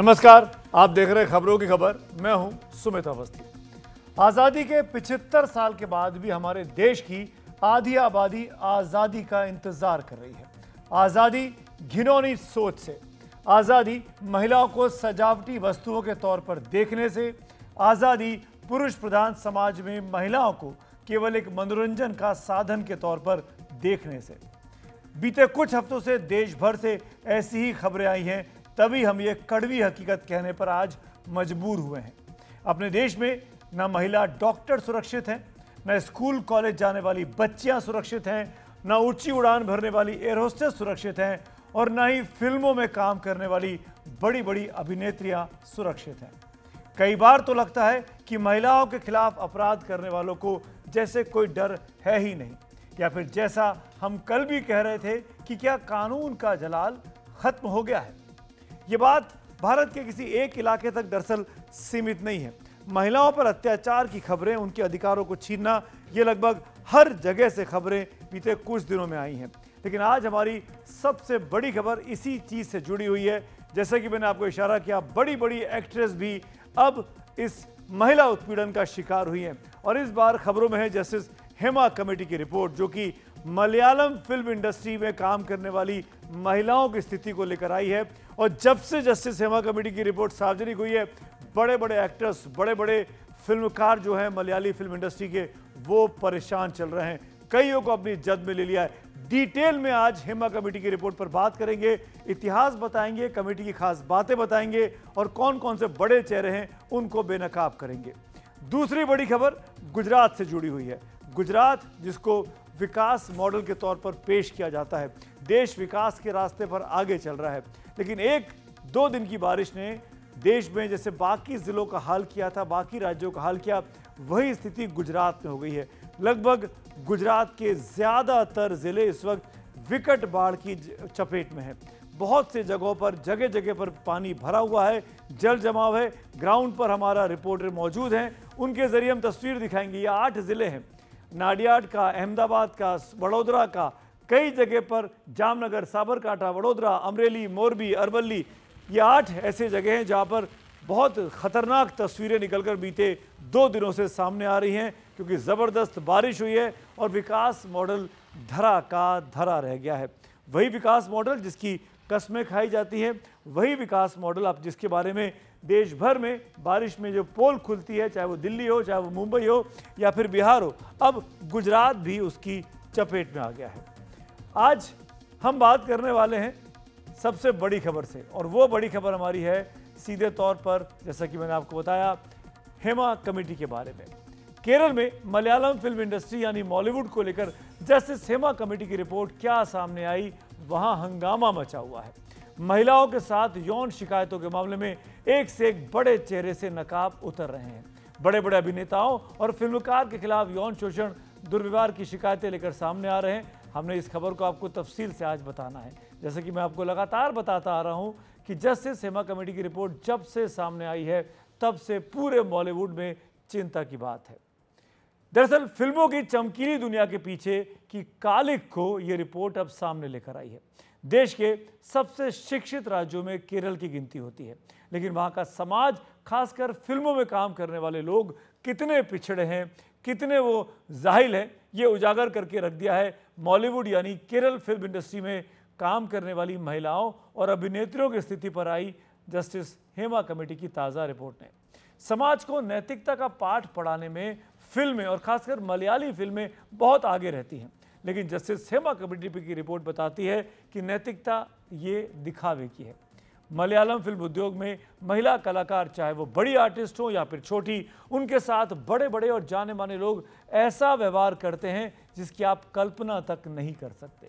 नमस्कार आप देख रहे हैं खबरों की खबर मैं हूं सुमित अवस्थी आज़ादी के 75 साल के बाद भी हमारे देश की आधी आबादी आज़ादी का इंतज़ार कर रही है आज़ादी घिनौनी सोच से आज़ादी महिलाओं को सजावटी वस्तुओं के तौर पर देखने से आज़ादी पुरुष प्रधान समाज में महिलाओं को केवल एक मनोरंजन का साधन के तौर पर देखने से बीते कुछ हफ्तों से देश भर से ऐसी ही खबरें आई हैं तभी हम ये कड़वी हकीकत कहने पर आज मजबूर हुए हैं अपने देश में न महिला डॉक्टर सुरक्षित हैं न स्कूल कॉलेज जाने वाली बच्चियां सुरक्षित हैं न ऊंची उड़ान भरने वाली एयर होस्टेस सुरक्षित हैं और न ही फिल्मों में काम करने वाली बड़ी बड़ी अभिनेत्रियां सुरक्षित हैं कई बार तो लगता है कि महिलाओं के खिलाफ अपराध करने वालों को जैसे कोई डर है ही नहीं या फिर जैसा हम कल भी कह रहे थे कि क्या कानून का जलाल खत्म हो गया है ये बात भारत के किसी एक इलाके तक दरअसल सीमित नहीं है महिलाओं पर अत्याचार की खबरें उनके अधिकारों को छीनना ये लगभग हर जगह से खबरें बीते कुछ दिनों में आई हैं लेकिन आज हमारी सबसे बड़ी खबर इसी चीज़ से जुड़ी हुई है जैसे कि मैंने आपको इशारा किया बड़ी बड़ी एक्ट्रेस भी अब इस महिला उत्पीड़न का शिकार हुई हैं और इस बार खबरों में है जस्टिस हेमा कमेटी की रिपोर्ट जो कि मलयालम फिल्म इंडस्ट्री में काम करने वाली महिलाओं की स्थिति को लेकर आई है और जब से जस्टिस हेमा कमेटी की रिपोर्ट सार्वजनिक हुई है बड़े बड़े एक्टर्स बड़े बड़े फिल्मकार जो हैं मलयाली फिल्म इंडस्ट्री के वो परेशान चल रहे हैं कईयों को अपनी जद में ले लिया है डिटेल में आज हेमा कमेटी की रिपोर्ट पर बात करेंगे इतिहास बताएंगे कमेटी की खास बातें बताएंगे और कौन कौन से बड़े चेहरे हैं उनको बेनकाब करेंगे दूसरी बड़ी खबर गुजरात से जुड़ी हुई है गुजरात जिसको विकास मॉडल के तौर पर पेश किया जाता है देश विकास के रास्ते पर आगे चल रहा है लेकिन एक दो दिन की बारिश ने देश में जैसे बाकी ज़िलों का हाल किया था बाकी राज्यों का हाल किया वही स्थिति गुजरात में हो गई है लगभग गुजरात के ज़्यादातर ज़िले इस वक्त विकट बाढ़ की चपेट में है बहुत से जगहों पर जगह जगह पर पानी भरा हुआ है जल जमाव है ग्राउंड पर हमारा रिपोर्टर मौजूद हैं उनके ज़रिए हम तस्वीर दिखाएंगे ये आठ ज़िले हैं नाडियाड का अहमदाबाद का वडोदरा का कई जगह पर जामनगर साबरकाठा वडोदरा अमरेली मोरबी अरवली ये आठ ऐसे जगह हैं जहाँ पर बहुत ख़तरनाक तस्वीरें निकलकर बीते दो दिनों से सामने आ रही हैं क्योंकि ज़बरदस्त बारिश हुई है और विकास मॉडल धरा का धरा रह गया है वही विकास मॉडल जिसकी कस्में खाई जाती हैं वही विकास मॉडल आप जिसके बारे में देश भर में बारिश में जो पोल खुलती है चाहे वो दिल्ली हो चाहे वो मुंबई हो या फिर बिहार हो अब गुजरात भी उसकी चपेट में आ गया है आज हम बात करने वाले हैं सबसे बड़ी खबर से और वो बड़ी खबर हमारी है सीधे तौर पर जैसा कि मैंने आपको बताया हेमा कमेटी के बारे में केरल में मलयालम फिल्म इंडस्ट्री यानी बॉलीवुड को लेकर जस्टिस हेमा कमेटी की रिपोर्ट क्या सामने आई वहां हंगामा मचा हुआ है महिलाओं के साथ यौन शिकायतों के मामले में एक से एक बड़े चेहरे से नकाब उतर रहे हैं बड़े बड़े अभिनेताओं और फिल्मकार के खिलाफ यौन शोषण दुर्व्यवहार की शिकायतें लेकर सामने आ रहे हैं हमने इस खबर को आपको तफसील से आज बताना है जैसे कि मैं आपको लगातार बताता आ रहा हूं कि जस्टिस हेमा कमेटी की रिपोर्ट जब से सामने आई है तब से पूरे बॉलीवुड में चिंता की बात है दरअसल फिल्मों की चमकीली दुनिया के पीछे की कालिक को यह रिपोर्ट अब सामने लेकर आई है देश के सबसे शिक्षित राज्यों में केरल की गिनती होती है लेकिन वहाँ का समाज खासकर फिल्मों में काम करने वाले लोग कितने पिछड़े हैं कितने वो जाहिल हैं ये उजागर करके रख दिया है बॉलीवुड यानी केरल फिल्म इंडस्ट्री में काम करने वाली महिलाओं और अभिनेत्रियों की स्थिति पर आई जस्टिस हेमा कमेटी की ताज़ा रिपोर्ट ने समाज को नैतिकता का पाठ पढ़ाने में फिल्में और खासकर मलयाली फिल्में बहुत आगे रहती हैं लेकिन जस्टिस हेमा कमेटी की रिपोर्ट बताती है कि नैतिकता ये दिखावे की है मलयालम फिल्म उद्योग में महिला कलाकार चाहे वो बड़ी आर्टिस्ट हो या फिर छोटी उनके साथ बड़े बड़े और जाने माने लोग ऐसा व्यवहार करते हैं जिसकी आप कल्पना तक नहीं कर सकते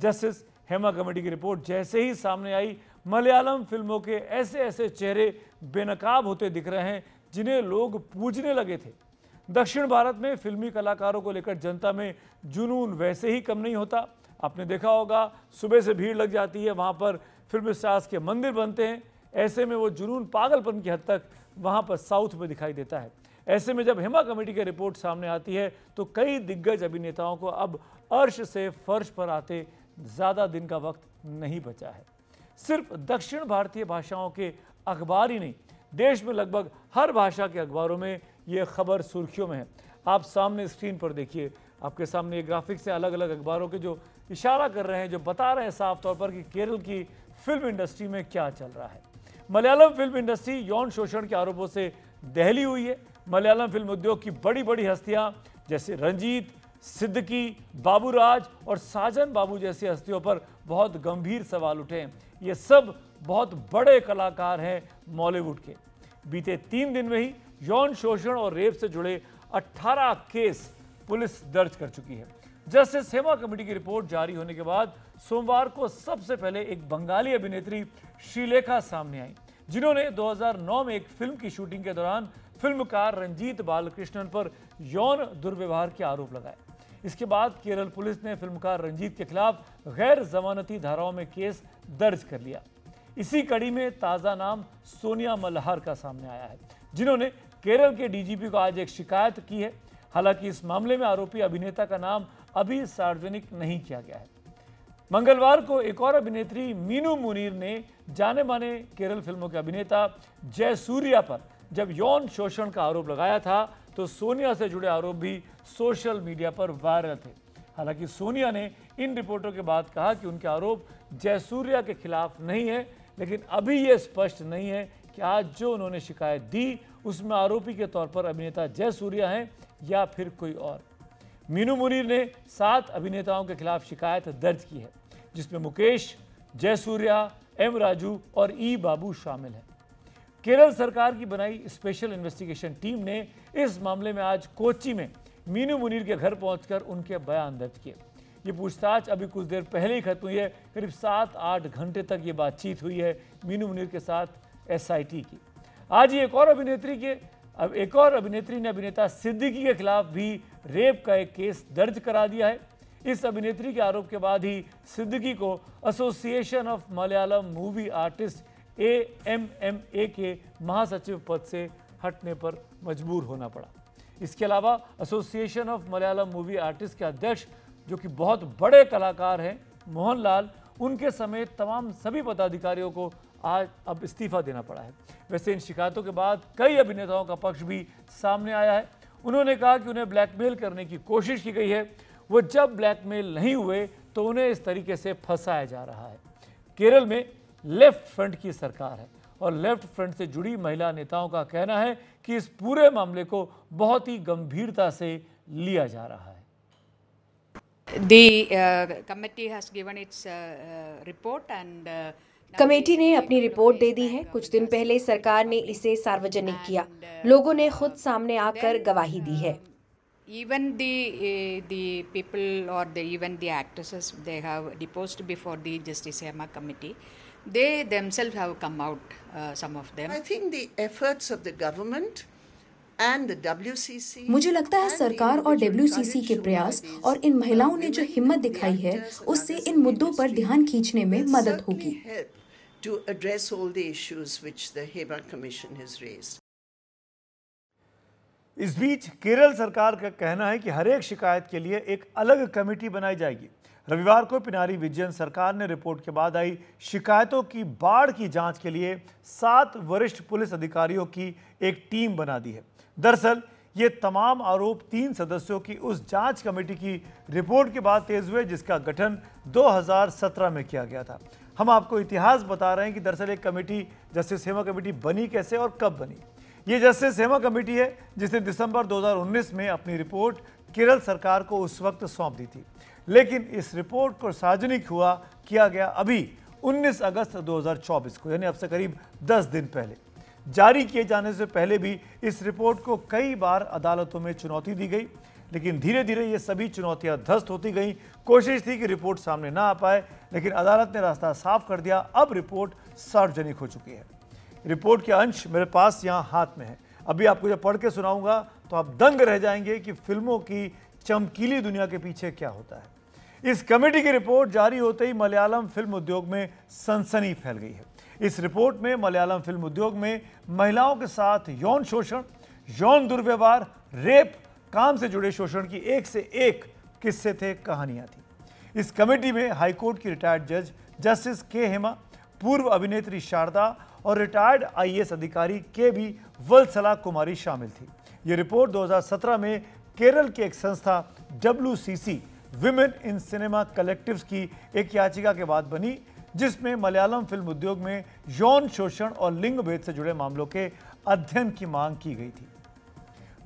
जस्टिस हेमा कमेटी की रिपोर्ट जैसे ही सामने आई मलयालम फिल्मों के ऐसे ऐसे चेहरे बेनकाब होते दिख रहे हैं जिन्हें लोग पूजने लगे थे दक्षिण भारत में फिल्मी कलाकारों को लेकर जनता में जुनून वैसे ही कम नहीं होता आपने देखा होगा सुबह से भीड़ लग जाती है वहाँ पर फिल्म सास के मंदिर बनते हैं ऐसे में वो जुनून पागलपन की हद तक वहाँ पर साउथ में दिखाई देता है ऐसे में जब हेमा कमेटी की रिपोर्ट सामने आती है तो कई दिग्गज अभिनेताओं को अब अर्श से फर्श पर आते ज़्यादा दिन का वक्त नहीं बचा है सिर्फ दक्षिण भारतीय भाषाओं के अखबार ही नहीं देश में लगभग हर भाषा के अखबारों में ये खबर सुर्खियों में है आप सामने स्क्रीन पर देखिए आपके सामने ये ग्राफिक्स से अलग अलग अखबारों के जो इशारा कर रहे हैं जो बता रहे हैं साफ तौर पर कि केरल की फिल्म इंडस्ट्री में क्या चल रहा है मलयालम फिल्म इंडस्ट्री यौन शोषण के आरोपों से दहली हुई है मलयालम फिल्म उद्योग की बड़ी बड़ी हस्तियां जैसे रंजीत सिद्दकी बाबूराज और साजन बाबू जैसी हस्तियों पर बहुत गंभीर सवाल उठे हैं ये सब बहुत बड़े कलाकार हैं मॉलीवुड के बीते तीन दिन में ही यौन शोषण और रेप से जुड़े 18 केस पुलिस दर्ज कर चुकी है जस्टिस हेमा कमेटी की रिपोर्ट जारी होने के बाद सोमवार को सबसे पहले एक बंगाली अभिनेत्री श्रीलेखा सामने आई जिन्होंने 2009 में एक फिल्म की शूटिंग के दौरान फिल्मकार रंजीत बालकृष्णन पर यौन दुर्व्यवहार के आरोप लगाए इसके बाद केरल पुलिस ने फिल्मकार रंजीत के खिलाफ गैर जमानती धाराओं में केस दर्ज कर लिया इसी कड़ी में ताज़ा नाम सोनिया मल्हार का सामने आया है जिन्होंने केरल के डीजीपी को आज एक शिकायत की है हालांकि इस मामले में आरोपी अभिनेता का नाम अभी सार्वजनिक नहीं किया गया है मंगलवार को एक और अभिनेत्री मीनू मुनीर ने जाने माने केरल फिल्मों के अभिनेता जयसूर्या पर जब यौन शोषण का आरोप लगाया था तो सोनिया से जुड़े आरोप भी सोशल मीडिया पर वायरल थे हालांकि सोनिया ने इन रिपोर्टों के बाद कहा कि उनके आरोप जयसूर्या के खिलाफ नहीं है लेकिन अभी यह स्पष्ट नहीं है कि आज जो उन्होंने शिकायत दी उसमें आरोपी के तौर पर अभिनेता जयसूर्या हैं या फिर कोई और मीनू मुनीर ने सात अभिनेताओं के खिलाफ शिकायत दर्ज की है जिसमें मुकेश जयसूर्या एम राजू और ई बाबू शामिल हैं केरल सरकार की बनाई स्पेशल इन्वेस्टिगेशन टीम ने इस मामले में आज कोची में मीनू मुनीर के घर पहुंचकर उनके बयान दर्ज किए ये पूछताछ अभी कुछ देर पहले ही खत्म हुई है करीब सात आठ घंटे तक ये बातचीत हुई है मीनू मुनीर के साथ एसआईटी की आज ही एक और अभिनेत्री के अब एक और अभिनेत्री ने अभिनेता सिद्दीकी के खिलाफ भी रेप का एक केस दर्ज करा दिया है इस अभिनेत्री के आरोप के बाद ही सिद्दीकी को association of Malayalam movie artist A M M A के महासचिव पद से हटने पर मजबूर होना पड़ा इसके अलावा association of Malayalam movie artist के अध्यक्ष जो कि बहुत बड़े कलाकार हैं मोहनलाल उनके समेत तमाम सभी पदाधिकारियों को आज अब इस्तीफा देना पड़ा है वैसे इन शिकायतों के बाद कई अभिनेताओं का पक्ष भी सामने आया है उन्होंने कहा कि उन्हें ब्लैकमेल करने की कोशिश की गई है वो जब ब्लैकमेल नहीं हुए तो उन्हें इस तरीके से फंसाया जा रहा है केरल में लेफ्ट फ्रंट की सरकार है और लेफ्ट फ्रंट से जुड़ी महिला नेताओं का कहना है कि इस पूरे मामले को बहुत ही गंभीरता से लिया जा रहा है The uh, committee has given its uh, uh, report and uh, committee ने अपनी रिपोर्ट दे दी है कुछ दिन पहले सरकार ने इसे सार्वजनिक किया लोगों ने खुद सामने आकर गवाही दी है इवन दीपल और even this before the justice मुझे लगता है सरकार और डब्ल्यू सी सी के प्रयास और इन महिलाओं ने जो हिम्मत दिखाई है उससे इन मुद्दों पर ध्यान खींचने में मदद होगी to address all the issues which the HEBA Commission has raised. इस बीच केरल सरकार का कहना है कि हर एक शिकायत के लिए एक अलग कमेटी बनाई जाएगी रविवार को पिनारी विजयन सरकार ने रिपोर्ट के बाद आई शिकायतों की बाढ़ की जांच के लिए सात वरिष्ठ पुलिस अधिकारियों की एक टीम बना दी है दरअसल ये तमाम आरोप तीन सदस्यों की उस जांच कमेटी की रिपोर्ट के बाद तेज हुए जिसका गठन दो में किया गया था हम आपको इतिहास बता रहे हैं कि दरअसल एक कमेटी जस्टिस हेमा कमेटी बनी कैसे और कब बनी ये जस्टिस हेमा कमेटी है जिसने दिसंबर 2019 में अपनी रिपोर्ट केरल सरकार को उस वक्त सौंप दी थी लेकिन इस रिपोर्ट को सार्वजनिक हुआ किया गया अभी 19 अगस्त 2024 को यानी अब से करीब 10 दिन पहले जारी किए जाने से पहले भी इस रिपोर्ट को कई बार अदालतों में चुनौती दी गई लेकिन धीरे धीरे ये सभी चुनौतियां ध्वस्त होती गईं कोशिश थी कि रिपोर्ट सामने ना आ पाए लेकिन अदालत ने रास्ता साफ कर दिया अब रिपोर्ट सार्वजनिक हो चुकी है रिपोर्ट के अंश मेरे पास यहाँ हाथ में है अभी आपको जब पढ़ के सुनाऊंगा तो आप दंग रह जाएंगे कि फिल्मों की चमकीली दुनिया के पीछे क्या होता है इस कमेटी की रिपोर्ट जारी होते ही मलयालम फिल्म उद्योग में सनसनी फैल गई है इस रिपोर्ट में मलयालम फिल्म उद्योग में महिलाओं के साथ यौन शोषण यौन दुर्व्यवहार रेप काम से जुड़े शोषण की एक से एक किस्से थे कहानियां थी इस कमेटी में हाईकोर्ट की रिटायर्ड जज जस्टिस के हेमा पूर्व अभिनेत्री शारदा और रिटायर्ड आई अधिकारी के बी वलसला कुमारी शामिल थी ये रिपोर्ट 2017 में केरल की एक संस्था W women in cinema collective की एक याचिका के बाद बनी जिसमें मलयालम फिल्म उद्योग में यौन शोषण और लिंग भेद से जुड़े मामलों के अध्ययन की मांग की गई थी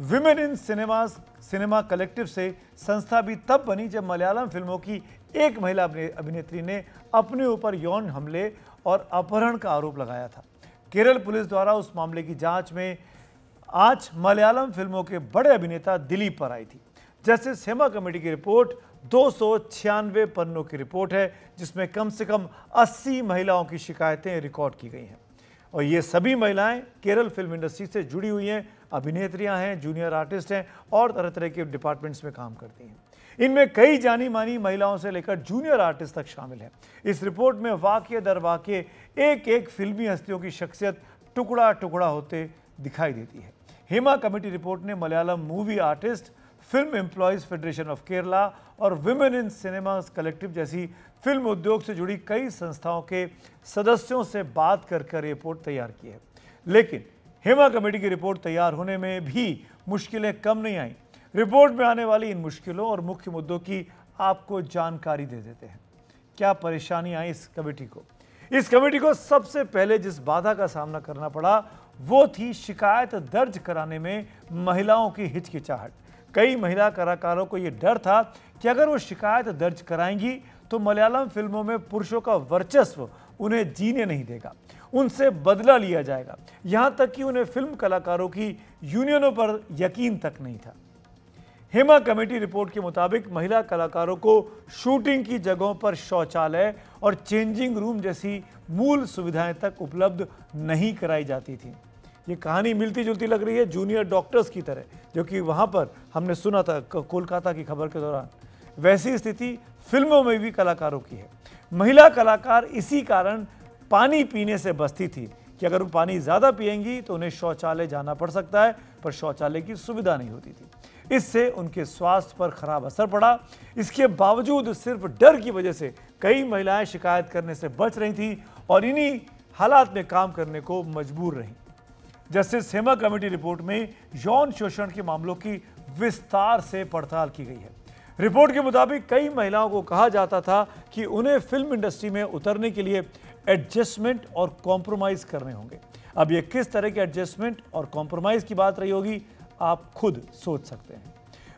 women in cinema cinema collective से संस्था भी तब बनी जब मलयालम फिल्मों की एक महिला अभिनेत्री ने अपने ऊपर यौन हमले और अपहरण का आरोप लगाया था केरल पुलिस द्वारा उस मामले की जांच में आज मलयालम फिल्मों के बड़े अभिनेता दिलीप पर आई थी जस्टिस हेमा कमेटी की रिपोर्ट दो पन्नों की रिपोर्ट है जिसमें कम से कम 80 महिलाओं की शिकायतें रिकॉर्ड की गई हैं और ये सभी महिलाएं केरल फिल्म इंडस्ट्री से जुड़ी हुई हैं अभिनेत्रियां हैं जूनियर आर्टिस्ट हैं और तरह तरह के डिपार्टमेंट्स में काम करती हैं इनमें कई जानी मानी महिलाओं से लेकर जूनियर आर्टिस्ट तक शामिल हैं इस रिपोर्ट में वाक्य दर वाक्य एक एक फिल्मी हस्तियों की शख्सियत टुकड़ा टुकड़ा होते दिखाई देती है हेमा कमेटी रिपोर्ट ने Malayalam movie artist film employees federation of Kerala और विमेन इन सिनेमा कलेक्टिव जैसी फिल्म उद्योग से जुड़ी कई संस्थाओं के सदस्यों से बात कर कर रिपोर्ट तैयार की है लेकिन हेमा कमेटी की रिपोर्ट तैयार होने में भी मुश्किलें कम नहीं आईं रिपोर्ट में आने वाली इन मुश्किलों और मुख्य मुद्दों की आपको जानकारी दे देते हैं क्या परेशानी आई इस कमेटी को इस कमेटी को सबसे पहले जिस बाधा का सामना करना पड़ा वो थी शिकायत दर्ज कराने में महिलाओं की हिचकिचाहट कई महिला कलाकारों को ये डर था कि अगर वो शिकायत दर्ज कराएंगी तो मलयालम फिल्मों में पुरुषों का वर्चस्व उन्हें जीने नहीं देगा उनसे बदला लिया जाएगा यहाँ तक कि उन्हें फिल्म कलाकारों की यूनियनों पर यकीन तक नहीं था हेमा कमेटी रिपोर्ट के मुताबिक महिला कलाकारों को शूटिंग की जगहों पर शौचालय और चेंजिंग रूम जैसी मूल सुविधाएं तक उपलब्ध नहीं कराई जाती थीं ये कहानी मिलती जुलती लग रही है जूनियर डॉक्टर्स की तरह जो कि वहाँ पर हमने सुना था कोलकाता की खबर के दौरान वैसी स्थिति फिल्मों में भी कलाकारों की है महिला कलाकार इसी कारण पानी पीने से बचती थी कि अगर वो पानी ज़्यादा पियेंगी तो उन्हें शौचालय जाना पड़ सकता है पर शौचालय की सुविधा नहीं होती थी इससे उनके स्वास्थ्य पर खराब असर पड़ा इसके बावजूद सिर्फ डर की वजह से कई महिलाएं शिकायत करने से बच रही थी और इन्हीं हालात में काम करने को मजबूर रहीं जस्टिस हेमा कमेटी रिपोर्ट में यौन शोषण के मामलों की विस्तार से पड़ताल की गई है रिपोर्ट के मुताबिक कई महिलाओं को कहा जाता था कि उन्हें फिल्म इंडस्ट्री में उतरने के लिए एडजस्टमेंट और कॉम्प्रोमाइज करने होंगे अब ये किस तरह के एडजस्टमेंट और कॉम्प्रोमाइज की बात रही होगी आप खुद सोच सकते हैं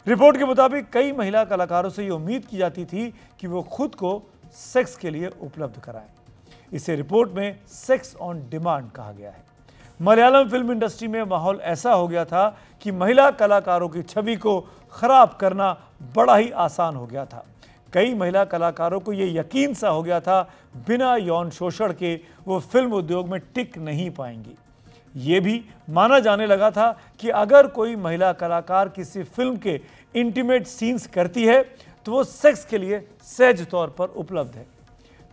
रिपोर्ट के मुताबिक कई महिला कलाकारों से ये उम्मीद की जाती थी कि वो खुद को सेक्स के लिए उपलब्ध कराएं इसे रिपोर्ट में सेक्स ऑन डिमांड कहा गया है मलयालम फिल्म इंडस्ट्री में माहौल ऐसा हो गया था कि महिला कलाकारों की छवि को खराब करना बड़ा ही आसान हो गया था कई महिला कलाकारों को ये यकीन सा हो गया था बिना यौन शोषण के वो फिल्म उद्योग में टिक नहीं पाएंगी ये भी माना जाने लगा था कि अगर कोई महिला कलाकार किसी फिल्म के इंटीमेट सीन्स करती है तो वो सेक्स के लिए सहज तौर पर उपलब्ध है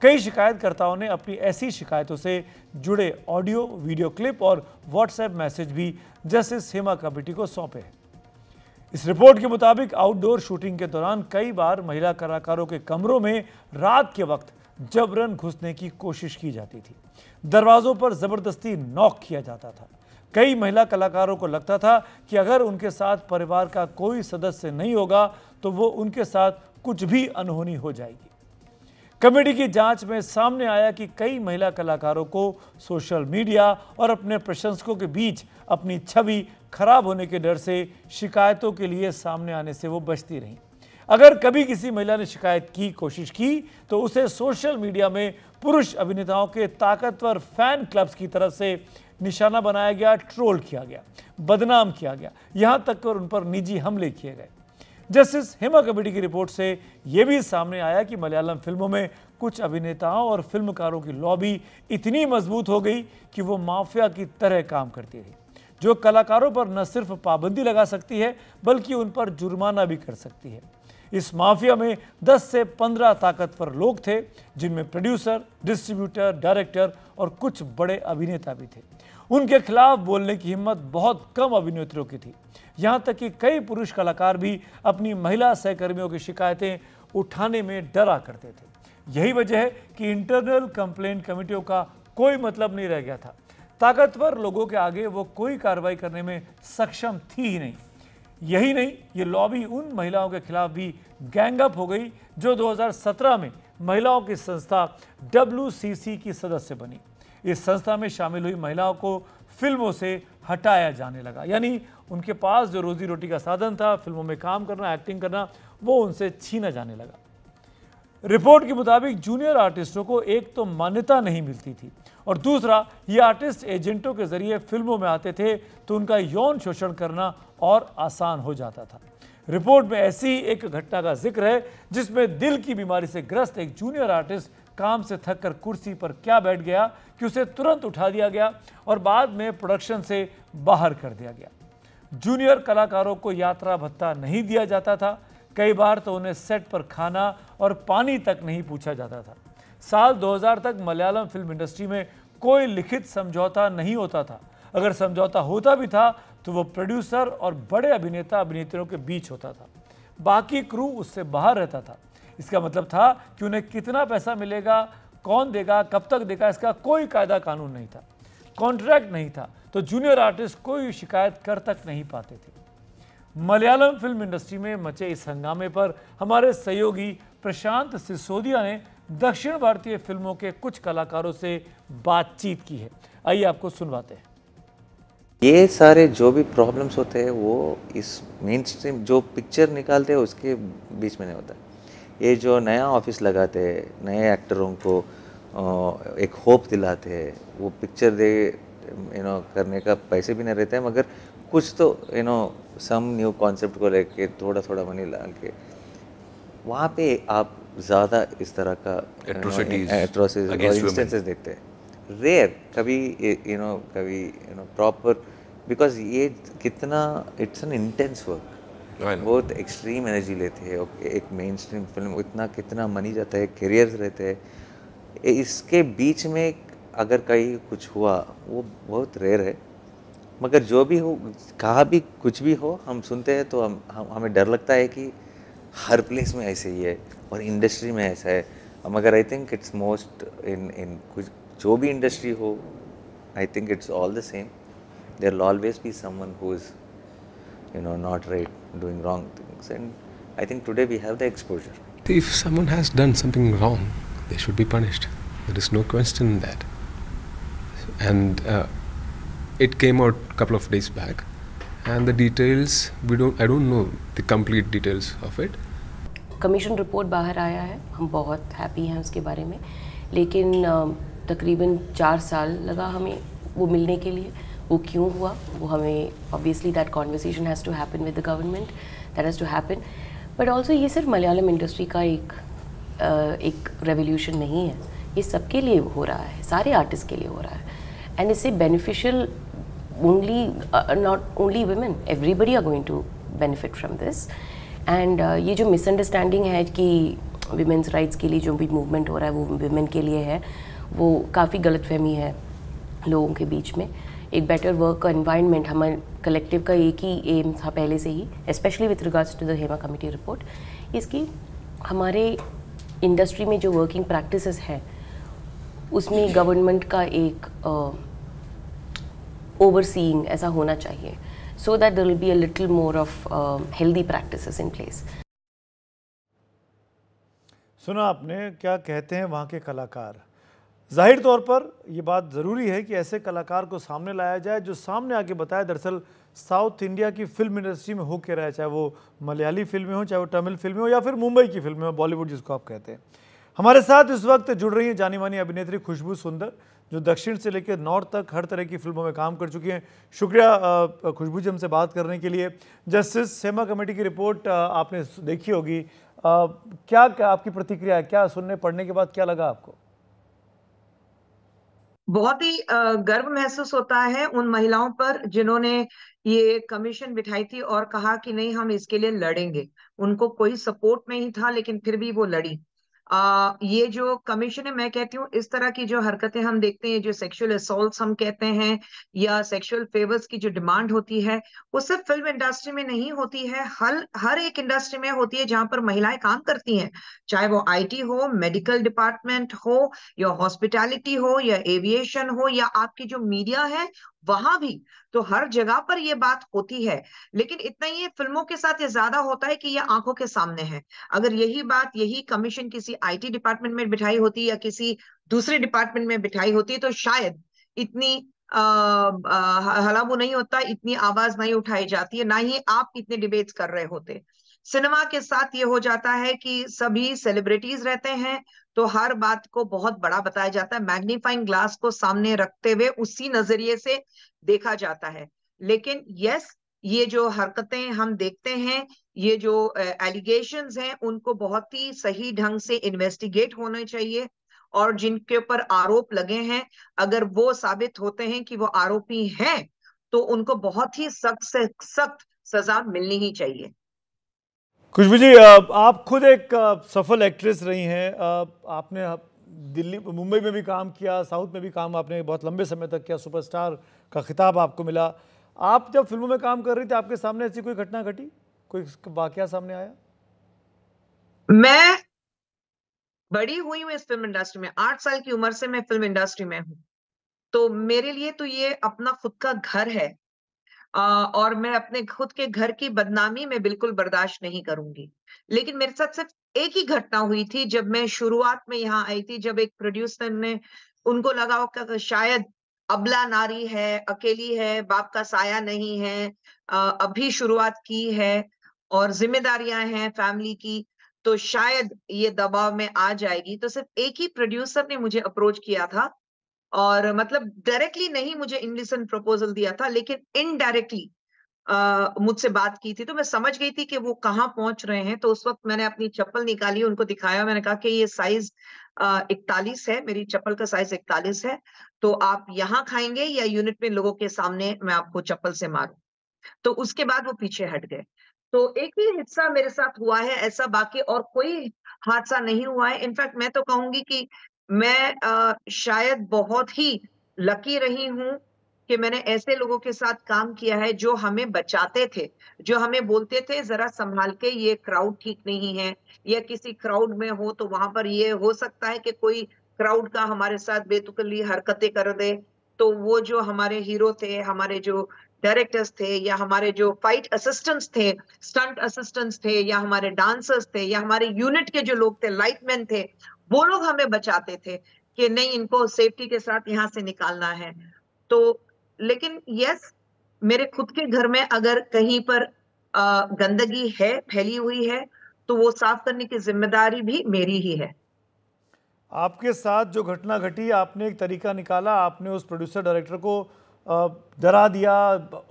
कई शिकायतकर्ताओं ने अपनी ऐसी शिकायतों से जुड़े ऑडियो वीडियो क्लिप और व्हाट्सएप मैसेज भी जस्टिस हेमा कमेटी को सौंपे इस रिपोर्ट के मुताबिक आउटडोर शूटिंग के दौरान कई बार महिला कलाकारों के कमरों में रात के वक्त जबरन घुसने की कोशिश की जाती थी दरवाजों पर जबरदस्ती नॉक किया जाता था कई महिला कलाकारों को लगता था कि अगर उनके साथ परिवार का कोई सदस्य नहीं होगा तो वो उनके साथ कुछ भी अनहोनी हो जाएगी कमेटी की जांच में सामने आया कि कई महिला कलाकारों को सोशल मीडिया और अपने प्रशंसकों के बीच अपनी छवि खराब होने के डर से शिकायतों के लिए सामने आने से वो बचती रहीं अगर कभी किसी महिला ने शिकायत की कोशिश की तो उसे सोशल मीडिया में पुरुष अभिनेताओं के ताकतवर फैन क्लब्स की तरफ से निशाना बनाया गया ट्रोल किया गया बदनाम किया गया यहाँ तक कर उन पर निजी हमले किए गए जस्टिस हेमा कमेटी की रिपोर्ट से ये भी सामने आया कि मलयालम फिल्मों में कुछ अभिनेताओं और फिल्मकारों की लॉबी इतनी मजबूत हो गई कि वो माफिया की तरह काम करती रही जो कलाकारों पर न सिर्फ पाबंदी लगा सकती है बल्कि उन पर जुर्माना भी कर सकती है इस माफिया में 10 से 15 ताकतवर लोग थे जिनमें प्रोड्यूसर डिस्ट्रीब्यूटर डायरेक्टर और कुछ बड़े अभिनेता भी थे उनके खिलाफ बोलने की हिम्मत बहुत कम अभिनेत्रियों की थी यहाँ तक कि कई पुरुष कलाकार भी अपनी महिला सहकर्मियों की शिकायतें उठाने में डरा करते थे यही वजह है कि इंटरनल कंप्लेंट कमेटियों का कोई मतलब नहीं रह गया था ताकतवर लोगों के आगे वो कोई कार्रवाई करने में सक्षम थी ही नहीं यही नहीं ये लॉबी उन महिलाओं के खिलाफ भी गैंगअप हो गई जो 2017 में महिलाओं की संस्था डब्ल्यू की सदस्य बनी इस संस्था में शामिल हुई महिलाओं को फिल्मों से हटाया जाने लगा यानी उनके पास जो रोजी रोटी का साधन था फिल्मों में काम करना एक्टिंग करना वो उनसे छीना जाने लगा रिपोर्ट के मुताबिक जूनियर आर्टिस्टों को एक तो मान्यता नहीं मिलती थी और दूसरा ये आर्टिस्ट एजेंटों के जरिए फिल्मों में आते थे तो उनका यौन शोषण करना और आसान हो जाता था रिपोर्ट में ऐसी एक घटना का जिक्र है जिसमें दिल की बीमारी से ग्रस्त एक जूनियर आर्टिस्ट काम से थककर कुर्सी पर क्या बैठ गया कि उसे तुरंत उठा दिया गया और बाद में प्रोडक्शन से बाहर कर दिया गया जूनियर कलाकारों को यात्रा भत्ता नहीं दिया जाता था कई बार तो उन्हें सेट पर खाना और पानी तक नहीं पूछा जाता था साल 2000 तक मलयालम फिल्म इंडस्ट्री में कोई लिखित समझौता नहीं होता था अगर समझौता होता भी था तो वो प्रोड्यूसर और बड़े अभिनेता अभिनेत्रियों के बीच होता था बाकी क्रू उससे बाहर रहता था इसका मतलब था कि उन्हें कितना पैसा मिलेगा कौन देगा कब तक देगा इसका कोई कायदा कानून नहीं था कॉन्ट्रैक्ट नहीं था तो जूनियर आर्टिस्ट कोई शिकायत कर तक नहीं पाते थे मलयालम फिल्म इंडस्ट्री में मचे इस हंगामे पर हमारे सहयोगी प्रशांत सिसोदिया ने दक्षिण भारतीय फिल्मों के कुछ कलाकारों से बातचीत की है आइए आपको सुनवाते हैं ये सारे जो भी प्रॉब्लम्स होते हैं वो इस मेन स्ट्रीम जो पिक्चर निकालते हैं उसके बीच में नहीं होता है ये जो नया ऑफिस लगाते हैं नए एक्टरों को एक होप दिलाते हैं वो पिक्चर दे यू नो करने का पैसे भी नहीं रहते हैं मगर कुछ तो you know some new concept को लेके थोड़ा थोड़ा मनी ला के वहाँ पे आप ज़्यादा इस तरह का इंस्टेंसेस देखते हैं रेयर कभी यू नो कभी यू नो प्रॉपर बिकॉज ये कितना इट्स एन इंटेंस वर्क बहुत एक्सट्रीम एनर्जी हैं है एक मेन स्ट्रीम फिल्म इतना कितना मनी जाता है करियर्स रहते हैं इसके बीच में अगर कहीं कुछ हुआ वो बहुत रेयर है मगर जो भी हो कहा भी कुछ भी हो हम सुनते हैं तो हम, हम हमें डर लगता है कि हर प्लेस में ऐसे ही है और इंडस्ट्री में ऐसा है मगर I think it's most in in कुछ जो भी इंडस्ट्री हो I think it's all the same there always be someone who is you know, not right, doing wrong things. And I think today we have the exposure. If someone has done something wrong, they should be punished. There is no question in that. And uh, it came out a couple of days back, and the details we don't. I don't know the complete details of it. Commission report बाहर आया है हम बहुत happy हैं उसके बारे में लेकिन तकरीबन चार साल लगा हमें वो मिलने के लिए वो क्यों हुआ वो हमें obviously that conversation has to happen with the government that has to happen but also ये सिर्फ मलयालम इंडस्ट्री का एक एक रेवोल्यूशन नहीं है ये सबके लिए हो रहा है सारे आर्टिस्ट के लिए हो रहा है एंड इससे beneficial only not only women everybody are going to benefit from this and ये जो मिसअंडरस्टैंडिंग है कि वीमेंस राइट्स के लिए जो भी मूवमेंट हो रहा है वो वीमेन के लिए है वो काफ़ी गलतफहमी है लोगों के बीच में एक बेटर वर्क का इन्वायरमेंट हमारे कलेक्टिव का एक ही एम था पहले से ही specially with regards to the Hema committee report इसकी हमारे इंडस्ट्री में जो वर्किंग प्रैक्टिस हैं उसमें गवर्नमेंट का एक ओवर uh, ऐसा होना चाहिए so that there'll be a little more of healthy practice in place सुना आपने क्या कहते हैं वहाँ के कलाकार जाहिर तौर पर यह बात ज़रूरी है कि ऐसे कलाकार को सामने लाया जाए जो सामने आके बताए दरअसल साउथ इंडिया की फिल्म इंडस्ट्री में हो के रहा है चाहे वो मलयाली फिल्में हों चाहे वो तमिल फिल्में हों या फिर मुंबई की फिल्में हों बॉलीवुड जिसको आप कहते हैं हमारे साथ इस वक्त जुड़ रही हैं जानी मानी अभिनेत्री खुशबू सुंदर जो दक्षिण से लेकर नॉर्थ तक हर तरह की फिल्मों में काम कर चुकी हैं शुक्रिया खुशबू जी हमसे बात करने के लिए जस्टिस सेमा कमेटी की रिपोर्ट आपने देखी होगी क्या आपकी प्रतिक्रिया है क्या सुनने पढ़ने के बाद क्या लगा आपको बहुत ही गर्व महसूस होता है उन महिलाओं पर जिन्होंने ये कमीशन बिठाई थी और कहा कि नहीं हम इसके लिए लड़ेंगे उनको कोई सपोर्ट नहीं था लेकिन फिर भी वो लड़ी आ, ये जो कमीशन है मैं कहती हूँ इस तरह की जो हरकतें हम देखते हैं जो सेक्सुअल असोल्ट हम कहते हैं या सेक्सुअल फेवर्स की जो डिमांड होती है वो सिर्फ फिल्म इंडस्ट्री में नहीं होती है हर हर एक इंडस्ट्री में होती है जहां पर महिलाएं काम करती हैं चाहे वो आईटी हो मेडिकल डिपार्टमेंट हो या हॉस्पिटैलिटी हो या एविएशन हो या आपकी जो मीडिया है वहां भी तो हर जगह पर ये बात होती है लेकिन इतना ही फिल्मों के साथ ये ज्यादा होता है कि ये आंखों के सामने है अगर यही बात यही कमीशन किसी आईटी डिपार्टमेंट में बिठाई होती या किसी दूसरे डिपार्टमेंट में बिठाई होती तो शायद इतनी हलाबू नहीं होता इतनी आवाज नहीं उठाई जाती है ना ही आप इतने डिबेट्स कर रहे होते सिनेमा के साथ ये हो जाता है कि सभी सेलिब्रिटीज रहते हैं तो हर बात को बहुत बड़ा बताया जाता है मैग्नीफाइंग ग्लास को सामने रखते हुए उसी नजरिए से देखा जाता है लेकिन यस ये जो हरकतें हम देखते हैं ये जो एलिगेशन हैं उनको बहुत ही सही ढंग से इन्वेस्टिगेट होने चाहिए और जिनके ऊपर आरोप लगे हैं अगर वो साबित होते हैं कि वो आरोपी हैं तो उनको बहुत ही सख्त से सख्त सजा मिलनी ही चाहिए खुशबू जी आप खुद एक सफल एक्ट्रेस रही हैं आपने दिल्ली मुंबई में भी काम किया साउथ में भी काम आपने बहुत लंबे समय तक किया सुपरस्टार का खिताब आपको मिला आप जब फिल्मों में काम कर रही थी आपके सामने ऐसी कोई घटना घटी कोई वाक्य सामने आया मैं बड़ी हुई हूँ इस फिल्म इंडस्ट्री में आठ साल की उम्र से मैं फिल्म इंडस्ट्री में हूँ तो मेरे लिए तो ये अपना खुद का घर है और मैं अपने खुद के घर की बदनामी में बिल्कुल बर्दाश्त नहीं करूंगी लेकिन मेरे साथ सिर्फ एक ही घटना हुई थी जब मैं शुरुआत में यहाँ आई थी जब एक प्रोड्यूसर ने उनको लगा शायद अबला नारी है अकेली है बाप का साया नहीं है अभी शुरुआत की है और जिम्मेदारियां हैं फैमिली की तो शायद ये दबाव में आ जाएगी तो सिर्फ एक ही प्रोड्यूसर ने मुझे अप्रोच किया था और मतलब डायरेक्टली नहीं मुझे इन प्रपोजल दिया था लेकिन इनडायरेक्टली मुझसे बात की थी तो मैं समझ गई थी कि वो कहाँ पहुंच रहे हैं तो उस वक्त मैंने अपनी चप्पल निकाली उनको दिखाया मैंने कहा कि ये साइज इकतालीस है मेरी चप्पल का साइज इकतालीस है तो आप यहाँ खाएंगे या यूनिट में लोगों के सामने मैं आपको चप्पल से मारू तो उसके बाद वो पीछे हट गए तो एक ही हिस्सा मेरे साथ हुआ है ऐसा बाकी और कोई हादसा नहीं हुआ है इनफैक्ट मैं तो कहूंगी कि मैं आ, शायद बहुत ही लकी रही हूँ कि मैंने ऐसे लोगों के साथ काम किया है जो हमें बचाते थे जो हमें बोलते थे जरा संभाल के ये क्राउड ठीक नहीं है या किसी क्राउड में हो तो वहां पर ये हो सकता है कि कोई क्राउड का हमारे साथ बेतुकली हरकतें कर दे तो वो जो हमारे हीरो थे हमारे जो डायरेक्टर्स थे या हमारे जो फाइट असिस्टेंट्स थे स्टंट असिस्टेंट्स थे या हमारे डांसर्स थे या हमारे यूनिट के जो लोग थे लाइटमैन थे वो लोग हमें बचाते थे कि नहीं इनको सेफ्टी के साथ यहाँ से निकालना है तो लेकिन यस मेरे खुद के घर में अगर कहीं पर गंदगी है फैली हुई है तो वो साफ करने की जिम्मेदारी भी मेरी ही है आपके साथ जो घटना घटी आपने एक तरीका निकाला आपने उस प्रोड्यूसर डायरेक्टर को डरा दिया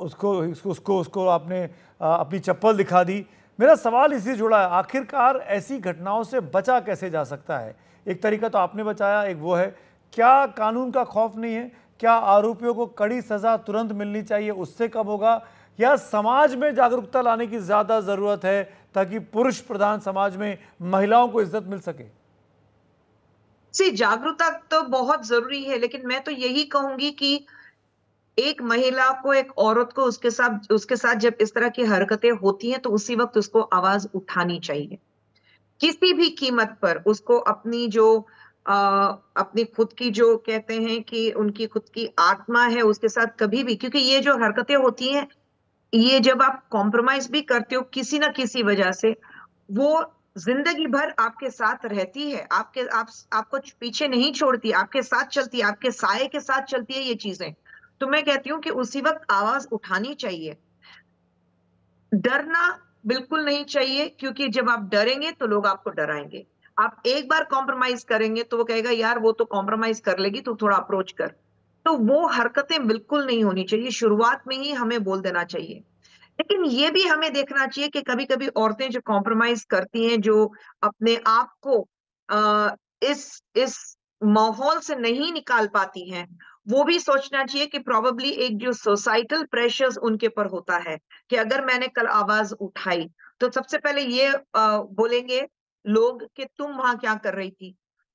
उसको उसको, उसको आपने अपनी चप्पल दिखा दी मेरा सवाल इसी जुड़ा है आखिरकार ऐसी घटनाओं से बचा कैसे जा सकता है एक तरीका तो आपने बचाया एक वो है क्या कानून का खौफ नहीं है क्या आरोपियों को कड़ी सज़ा तुरंत मिलनी चाहिए उससे कब होगा या समाज में जागरूकता लाने की ज़्यादा ज़रूरत है ताकि पुरुष प्रधान समाज में महिलाओं को इज्जत मिल सके जागरूकता तो बहुत ज़रूरी है लेकिन मैं तो यही कहूंगी कि एक महिला को एक औरत को उसके साथ उसके साथ जब इस तरह की हरकतें होती हैं तो उसी वक्त उसको आवाज उठानी चाहिए किसी भी कीमत पर उसको अपनी जो आ, अपनी खुद की जो कहते हैं कि उनकी खुद की आत्मा है उसके साथ कभी भी क्योंकि ये जो हरकतें होती हैं ये जब आप कॉम्प्रोमाइज भी करते हो किसी ना किसी वजह से वो जिंदगी भर आपके साथ रहती है आपके आप आपको पीछे नहीं छोड़ती आपके साथ चलती है आपके साय के साथ चलती है ये चीजें तो मैं कहती हूँ कि उसी वक्त आवाज उठानी चाहिए डरना बिल्कुल नहीं चाहिए क्योंकि जब आप डरेंगे तो लोग आपको डराएंगे आप एक बार कॉम्प्रोमाइज करेंगे तो वो कहेगा यार वो तो कॉम्प्रोमाइज कर लेगी तो थोड़ा अप्रोच कर तो वो हरकतें बिल्कुल नहीं होनी चाहिए शुरुआत में ही हमें बोल देना चाहिए लेकिन ये भी हमें देखना चाहिए कि कभी कभी औरतें जो कॉम्प्रोमाइज करती हैं जो अपने आप को इस इस माहौल से नहीं निकाल पाती हैं वो भी सोचना चाहिए कि प्रॉबली एक जो सोसाइटल प्रेशर उनके पर होता है कि अगर मैंने कल आवाज उठाई तो सबसे पहले ये आ, बोलेंगे लोग कि तुम वहां क्या कर रही थी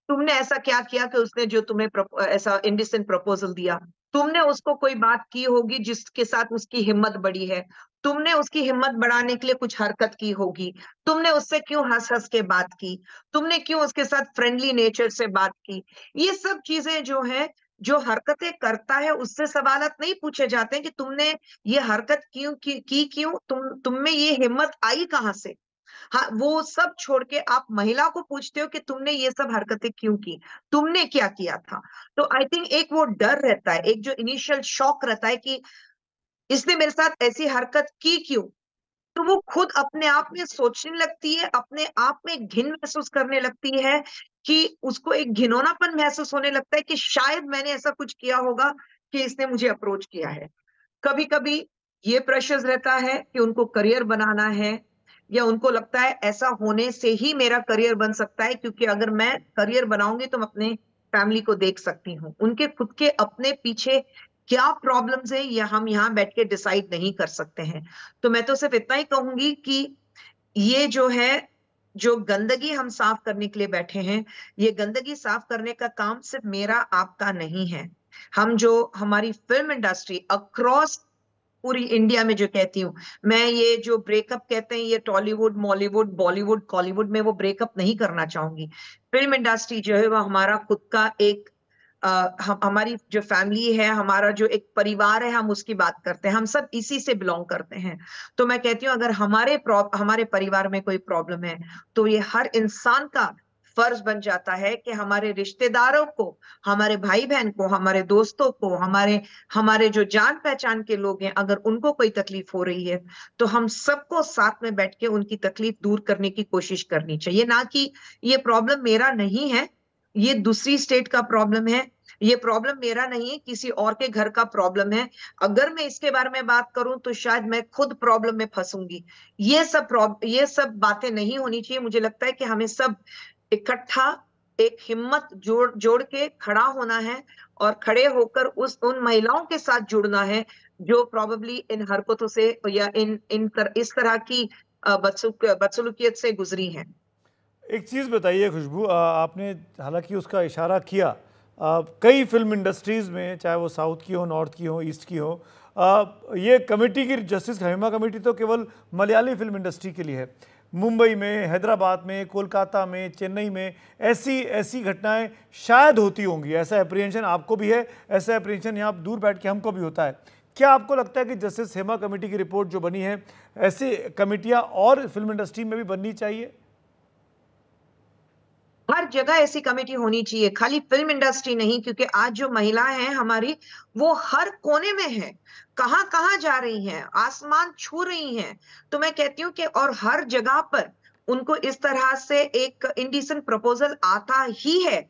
तुमने ऐसा क्या किया कि उसने जो तुम्हें ऐसा इंडिसेंट प्रपोजल दिया तुमने उसको कोई बात की होगी जिसके साथ उसकी हिम्मत बढ़ी है तुमने उसकी हिम्मत बढ़ाने के लिए कुछ हरकत की होगी तुमने उससे क्यों हंस हंस के बात की तुमने क्यों उसके साथ फ्रेंडली नेचर से बात की ये सब चीजें जो है जो हरकतें करता है उससे सवालत नहीं पूछे जाते हैं कि तुमने ये हरकत क्यों की, क्यों तुम तुम में ये हिम्मत आई कहां से हाँ वो सब छोड़ के आप महिला को पूछते हो कि तुमने ये सब हरकतें क्यों की तुमने क्या किया था तो आई थिंक एक वो डर रहता है एक जो इनिशियल शॉक रहता है कि इसने मेरे साथ ऐसी हरकत की क्यों तो वो खुद अपने आप में सोचने लगती है अपने आप में घिन महसूस करने लगती है कि उसको एक घिनौनापन महसूस होने लगता है कि शायद मैंने ऐसा कुछ किया होगा कि इसने मुझे अप्रोच किया है कभी कभी ये प्रेशर रहता है कि उनको करियर बनाना है या उनको लगता है ऐसा होने से ही मेरा करियर बन सकता है क्योंकि अगर मैं करियर बनाऊंगी तो मैं अपने फैमिली को देख सकती हूँ उनके खुद के अपने पीछे क्या प्रॉब्लम्स है यह हम यहाँ बैठ के डिसाइड नहीं कर सकते हैं तो मैं तो सिर्फ इतना ही कहूंगी कि ये जो है जो गंदगी हम साफ करने के लिए बैठे हैं ये गंदगी साफ करने का काम सिर्फ मेरा आपका नहीं है हम जो हमारी फिल्म इंडस्ट्री अक्रॉस पूरी इंडिया में जो कहती हूँ मैं ये जो ब्रेकअप कहते हैं ये टॉलीवुड मॉलीवुड बॉलीवुड कॉलीवुड में वो ब्रेकअप नहीं करना चाहूंगी फिल्म इंडस्ट्री जो है वो हमारा खुद का एक हम हमारी जो फैमिली है हमारा जो एक परिवार है हम उसकी बात करते हैं हम सब इसी से बिलोंग करते हैं तो मैं कहती हूँ अगर हमारे हमारे परिवार में कोई प्रॉब्लम है तो ये हर इंसान का फर्ज बन जाता है कि हमारे रिश्तेदारों को हमारे भाई बहन को हमारे दोस्तों को हमारे हमारे जो जान पहचान के लोग हैं अगर उनको कोई तकलीफ हो रही है तो हम सबको साथ में बैठ के उनकी तकलीफ दूर करने की कोशिश करनी चाहिए ना कि ये प्रॉब्लम मेरा नहीं है ये दूसरी स्टेट का प्रॉब्लम है ये प्रॉब्लम मेरा नहीं है किसी और के घर का प्रॉब्लम है अगर मैं इसके बारे में बात करूं तो शायद मैं खुद प्रॉब्लम में फंसूंगी ये सब प्रॉब्लम ये सब बातें नहीं होनी चाहिए मुझे लगता है कि हमें सब इकट्ठा एक हिम्मत जोड़ जोड़ के खड़ा होना है और खड़े होकर उस उन महिलाओं के साथ जुड़ना है जो प्रॉबली इन हरकतों से या इन इन तर, इस तरह की बदसुलूकियत से गुजरी हैं एक चीज़ बताइए खुशबू आपने हालांकि उसका इशारा किया आ, कई फिल्म इंडस्ट्रीज़ में चाहे वो साउथ की हो नॉर्थ की हो ईस्ट की हो आ, ये कमेटी की जस्टिस हमीमा कमेटी तो केवल मलयाली फिल्म इंडस्ट्री के लिए है मुंबई में हैदराबाद में कोलकाता में चेन्नई में ऐसी ऐसी घटनाएं शायद होती होंगी ऐसा अप्रीहेंशन आपको भी है ऐसा अप्रीहेंशन यहाँ दूर बैठ के हमको भी होता है क्या आपको लगता है कि जस्टिस हेमा कमेटी की रिपोर्ट जो बनी है ऐसी कमेटियाँ और फिल्म इंडस्ट्री में भी बननी चाहिए हर जगह ऐसी कमेटी होनी चाहिए खाली फिल्म इंडस्ट्री नहीं क्योंकि आज जो महिला है हमारी वो हर कोने में है कहाँ कहाँ जा रही हैं आसमान छू रही हैं तो मैं कहती हूँ कि और हर जगह पर उनको इस तरह से एक इंडिसेंट प्रपोजल आता ही है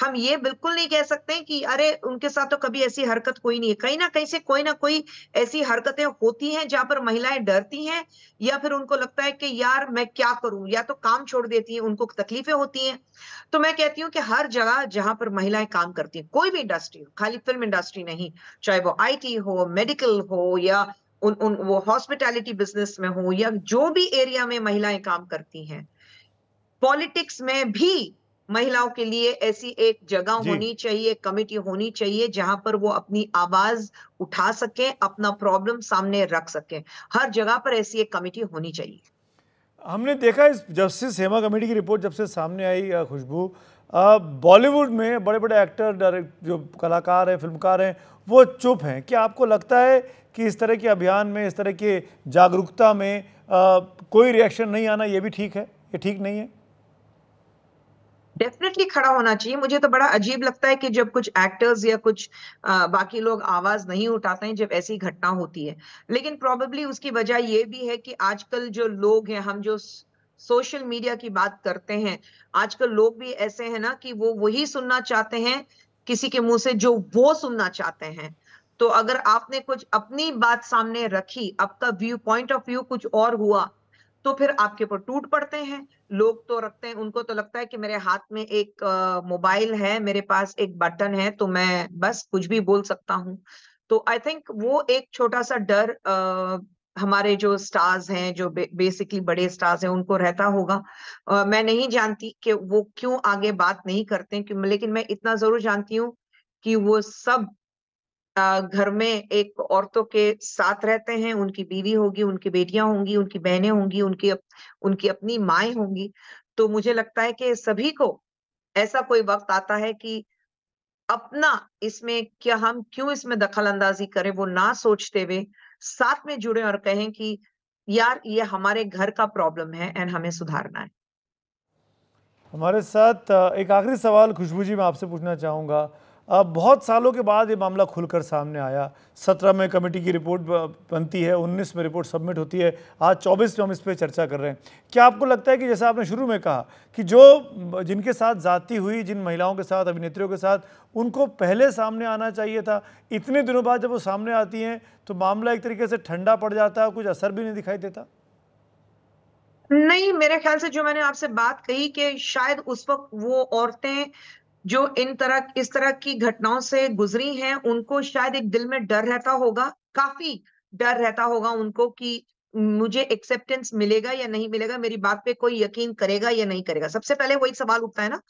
हम ये बिल्कुल नहीं कह सकते कि अरे उनके साथ तो कभी ऐसी हरकत कोई नहीं है कहीं ना कहीं से कोई ना कोई ऐसी हरकतें होती हैं जहां पर महिलाएं डरती हैं या फिर उनको लगता है कि यार मैं क्या करूं या तो काम छोड़ देती हैं उनको तकलीफें होती हैं तो मैं कहती हूँ कि हर जगह जहां पर महिलाएं काम करती हैं कोई भी इंडस्ट्री हो खाली फिल्म इंडस्ट्री नहीं चाहे वो आई हो मेडिकल हो या उन, उन वो हॉस्पिटैलिटी बिजनेस में हो या जो भी एरिया में महिलाएं काम करती हैं पॉलिटिक्स में भी महिलाओं के लिए ऐसी एक जगह होनी चाहिए कमेटी होनी चाहिए जहां पर वो अपनी आवाज उठा सकें अपना प्रॉब्लम सामने रख सकें हर जगह पर ऐसी एक कमेटी होनी चाहिए हमने देखा इस जब हेमा कमेटी की रिपोर्ट जब से सामने आई खुशबू बॉलीवुड में बड़े बड़े एक्टर डायरेक्ट जो कलाकार हैं फिल्मकार हैं वो चुप हैं क्या आपको लगता है कि इस तरह के अभियान में इस तरह के जागरूकता में आ, कोई रिएक्शन नहीं आना ये भी ठीक है ये ठीक नहीं है डेफिनेटली खड़ा होना चाहिए मुझे तो बड़ा अजीब लगता है कि जब कुछ एक्टर्स या कुछ आ, बाकी लोग आवाज नहीं उठाते हैं जब ऐसी घटना होती है लेकिन प्रॉबेबली उसकी वजह यह भी है कि आजकल जो लोग हैं हम जो सोशल मीडिया की बात करते हैं आजकल लोग भी ऐसे हैं ना कि वो वही सुनना चाहते हैं किसी के मुंह से जो वो सुनना चाहते हैं तो अगर आपने कुछ अपनी बात सामने रखी आपका व्यू पॉइंट ऑफ व्यू कुछ और हुआ तो फिर आपके ऊपर टूट पड़ते हैं लोग तो रखते हैं उनको तो लगता है कि मेरे हाथ में एक मोबाइल है मेरे पास एक बटन है तो मैं बस कुछ भी बोल सकता हूँ तो आई थिंक वो एक छोटा सा डर आ, हमारे जो स्टार्स हैं जो बे, बेसिकली बड़े स्टार्स हैं उनको रहता होगा आ, मैं नहीं जानती कि वो क्यों आगे बात नहीं करते क्यों लेकिन मैं इतना जरूर जानती हूँ कि वो सब घर में एक औरतों के साथ रहते हैं उनकी बीवी होगी उनकी बेटियां होंगी उनकी बहनें होंगी उनकी उनकी अपनी माए होंगी तो मुझे लगता है कि सभी को ऐसा कोई वक्त आता है कि अपना इसमें क्या हम क्यों इसमें दखल अंदाजी करें वो ना सोचते हुए साथ में जुड़े और कहें कि यार ये हमारे घर का प्रॉब्लम है एंड हमें सुधारना है हमारे साथ एक आखिरी सवाल खुशबू जी मैं आपसे पूछना चाहूंगा बहुत सालों के बाद ये मामला खुलकर सामने आया सत्रह में कमेटी की रिपोर्ट बनती है उन्नीस में रिपोर्ट सबमिट होती है आज चौबीस में हम इस पर चर्चा कर रहे हैं क्या आपको लगता है कि जैसा आपने शुरू में कहा कि जो जिनके साथ जाती हुई जिन महिलाओं के साथ अभिनेत्रियों के साथ उनको पहले सामने आना चाहिए था इतने दिनों बाद जब वो सामने आती हैं तो मामला एक तरीके से ठंडा पड़ जाता है कुछ असर भी नहीं दिखाई देता नहीं मेरे ख्याल से जो मैंने आपसे बात कही कि शायद उस वक्त वो औरतें जो इन तरह इस तरह की घटनाओं से गुजरी हैं उनको शायद एक दिल में डर रहता होगा काफी डर रहता होगा उनको कि मुझे एक्सेप्टेंस मिलेगा या नहीं मिलेगा मेरी बात पे कोई यकीन करेगा या नहीं करेगा सबसे पहले वही सवाल उठता है ना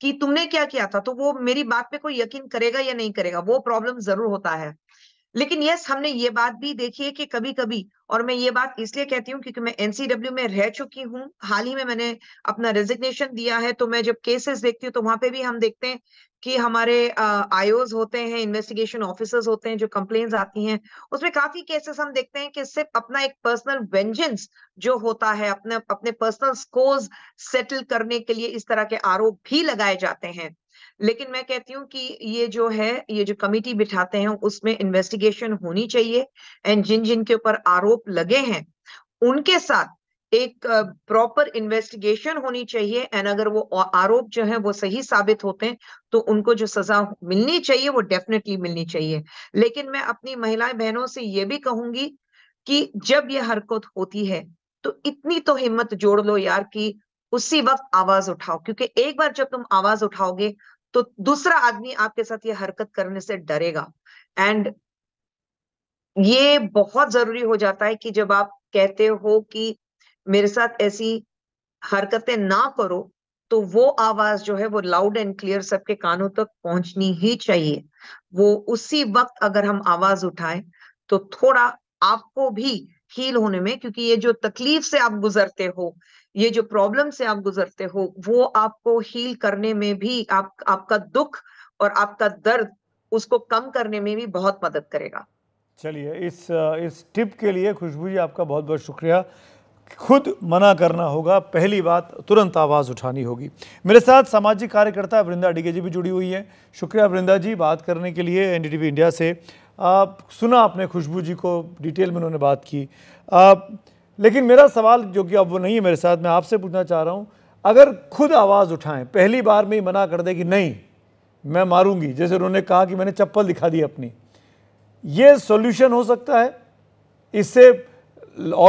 कि तुमने क्या किया था तो वो मेरी बात पे कोई यकीन करेगा या नहीं करेगा वो प्रॉब्लम जरूर होता है लेकिन यस हमने ये बात भी देखी है कि कभी कभी और मैं ये बात इसलिए कहती हूँ क्योंकि मैं एनसीडब्ल्यू में रह चुकी हूँ हाल ही में मैंने अपना रेजिग्नेशन दिया है तो मैं जब केसेस देखती हूँ तो वहां पे भी हम देखते हैं कि हमारे आईओज होते हैं इन्वेस्टिगेशन ऑफिसर्स होते हैं जो कंप्लेन आती हैं उसमें काफी केसेस हम देखते हैं कि सिर्फ अपना एक पर्सनल वेंजेंस जो होता है अपने अपने पर्सनल स्कोर्स सेटल करने के लिए इस तरह के आरोप भी लगाए जाते हैं लेकिन मैं कहती हूँ कि ये जो है ये जो कमेटी बिठाते हैं उसमें इन्वेस्टिगेशन होनी चाहिए एंड जिन जिन के ऊपर आरोप लगे हैं उनके साथ एक प्रॉपर इन्वेस्टिगेशन होनी चाहिए एंड अगर वो आरोप जो है वो सही साबित होते हैं तो उनको जो सजा मिलनी चाहिए वो डेफिनेटली मिलनी चाहिए लेकिन मैं अपनी महिलाएं बहनों से ये भी कहूंगी कि जब ये हरकत होती है तो इतनी तो हिम्मत जोड़ लो यार की उसी वक्त आवाज उठाओ क्योंकि एक बार जब तुम आवाज उठाओगे तो दूसरा आदमी आपके साथ ये हरकत करने से डरेगा एंड ये बहुत जरूरी हो जाता है कि जब आप कहते हो कि मेरे साथ ऐसी हरकतें ना करो तो वो आवाज जो है वो लाउड एंड क्लियर सबके कानों तक पहुंचनी ही चाहिए वो उसी वक्त अगर हम आवाज उठाए तो थोड़ा आपको भी हील होने में क्योंकि ये जो तकलीफ से आप गुजरते हो ये जो प्रॉब्लम से आप गुजरते हो वो आपको हील करने में भी आप आपका दुख और आपका दर्द उसको कम करने में भी बहुत मदद करेगा चलिए इस इस टिप के लिए खुशबू जी आपका बहुत बहुत शुक्रिया खुद मना करना होगा पहली बात तुरंत आवाज़ उठानी होगी मेरे साथ सामाजिक कार्यकर्ता वृंदा डिगे जी भी जुड़ी हुई हैं शुक्रिया वृंदा जी बात करने के लिए एन इंडिया से आप सुना आपने खुशबू जी को डिटेल में उन्होंने बात की आप लेकिन मेरा सवाल जो कि अब वो नहीं है मेरे साथ मैं आपसे पूछना चाह रहा हूँ अगर खुद आवाज़ उठाएं पहली बार में ही मना कर दे कि नहीं मैं मारूंगी जैसे उन्होंने कहा कि मैंने चप्पल दिखा दी अपनी ये सॉल्यूशन हो सकता है इससे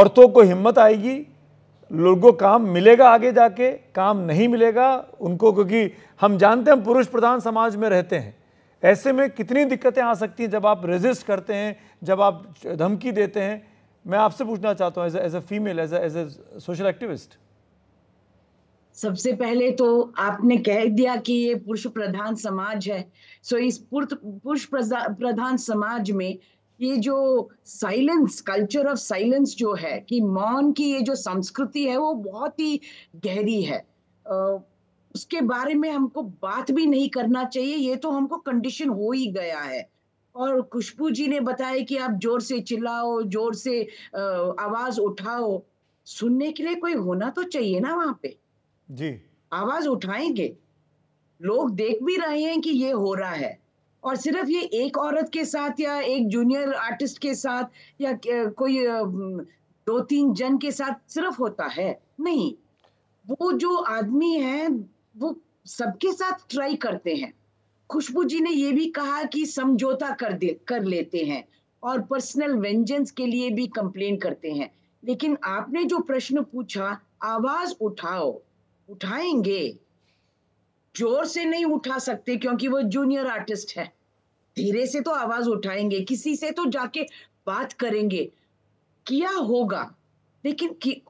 औरतों को हिम्मत आएगी लोगों को काम मिलेगा आगे जाके काम नहीं मिलेगा उनको क्योंकि हम जानते हैं हम पुरुष प्रधान समाज में रहते हैं ऐसे में कितनी दिक्कतें आ सकती हैं जब आप रेजिस्ट करते हैं जब आप धमकी देते हैं मैं आपसे पूछना चाहता हूँ as a female as as a social activist सबसे पहले तो आपने कह दिया कि ये पुरुष प्रधान समाज है सो इस पुरुष प्रधान समाज में ये जो साइलेंस कल्चर ऑफ साइलेंस जो है कि मौन की ये जो संस्कृति है वो बहुत ही गहरी है उसके बारे में हमको बात भी नहीं करना चाहिए ये तो हमको कंडीशन हो ही गया है और खुशबू जी ने बताया कि आप जोर से चिल्लाओ जोर से आवाज उठाओ सुनने के लिए कोई होना तो चाहिए ना वहां पे जी आवाज उठाएंगे लोग देख भी रहे हैं कि ये हो रहा है और सिर्फ ये एक औरत के साथ या एक जूनियर आर्टिस्ट के साथ या कोई दो तीन जन के साथ सिर्फ होता है नहीं वो जो आदमी है वो सबके साथ ट्राई करते हैं खुशबू जी ने ये भी कहा कि समझौता कर दे कर लेते हैं और पर्सनल वेंजेंस के लिए भी कंप्लेन करते हैं लेकिन आपने जो प्रश्न पूछा आवाज उठाओ उठाएंगे जोर से नहीं उठा सकते क्योंकि वो जूनियर आर्टिस्ट है धीरे से तो आवाज उठाएंगे किसी से तो जाके बात करेंगे किया होगा लेकिन कि,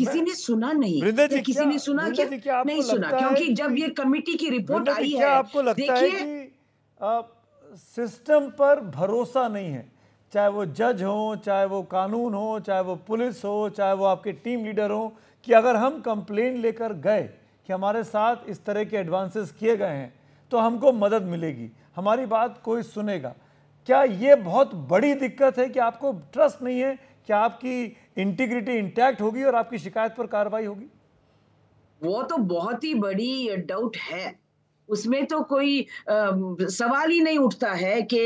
किसी ने सुना नहीं तो किसी ने सुना क्या नहीं सुना क्योंकि जब ये कमिटी की रिपोर्ट आई है आपको लगता है कि सिस्टम पर भरोसा नहीं है चाहे वो जज हो चाहे वो कानून हो चाहे वो पुलिस हो चाहे वो आपके टीम लीडर हो कि अगर हम कंप्लेन लेकर गए कि हमारे साथ इस तरह के एडवांसेस किए गए हैं तो हमको मदद मिलेगी हमारी बात कोई सुनेगा क्या ये बहुत बड़ी दिक्कत है कि आपको ट्रस्ट नहीं है कि आपकी इंटीग्रिटी इंटैक्ट होगी और आपकी शिकायत पर कार्रवाई होगी वो तो बहुत ही बड़ी डाउट है उसमें तो कोई आ, सवाल ही नहीं उठता है कि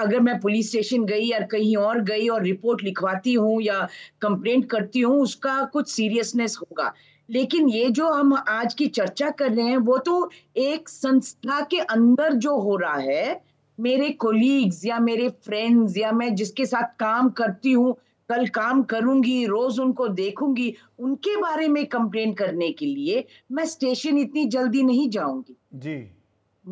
अगर मैं पुलिस स्टेशन गई या कहीं और गई और रिपोर्ट लिखवाती हूँ या कंप्लेंट करती हूँ उसका कुछ सीरियसनेस होगा लेकिन ये जो हम आज की चर्चा कर रहे हैं वो तो एक संस्था के अंदर जो हो रहा है मेरे कोलीग्स या मेरे फ्रेंड्स या मैं जिसके साथ काम करती हूँ कल काम करूंगी रोज उनको देखूंगी उनके बारे में कंप्लेन करने के लिए मैं स्टेशन इतनी जल्दी नहीं जाऊंगी जी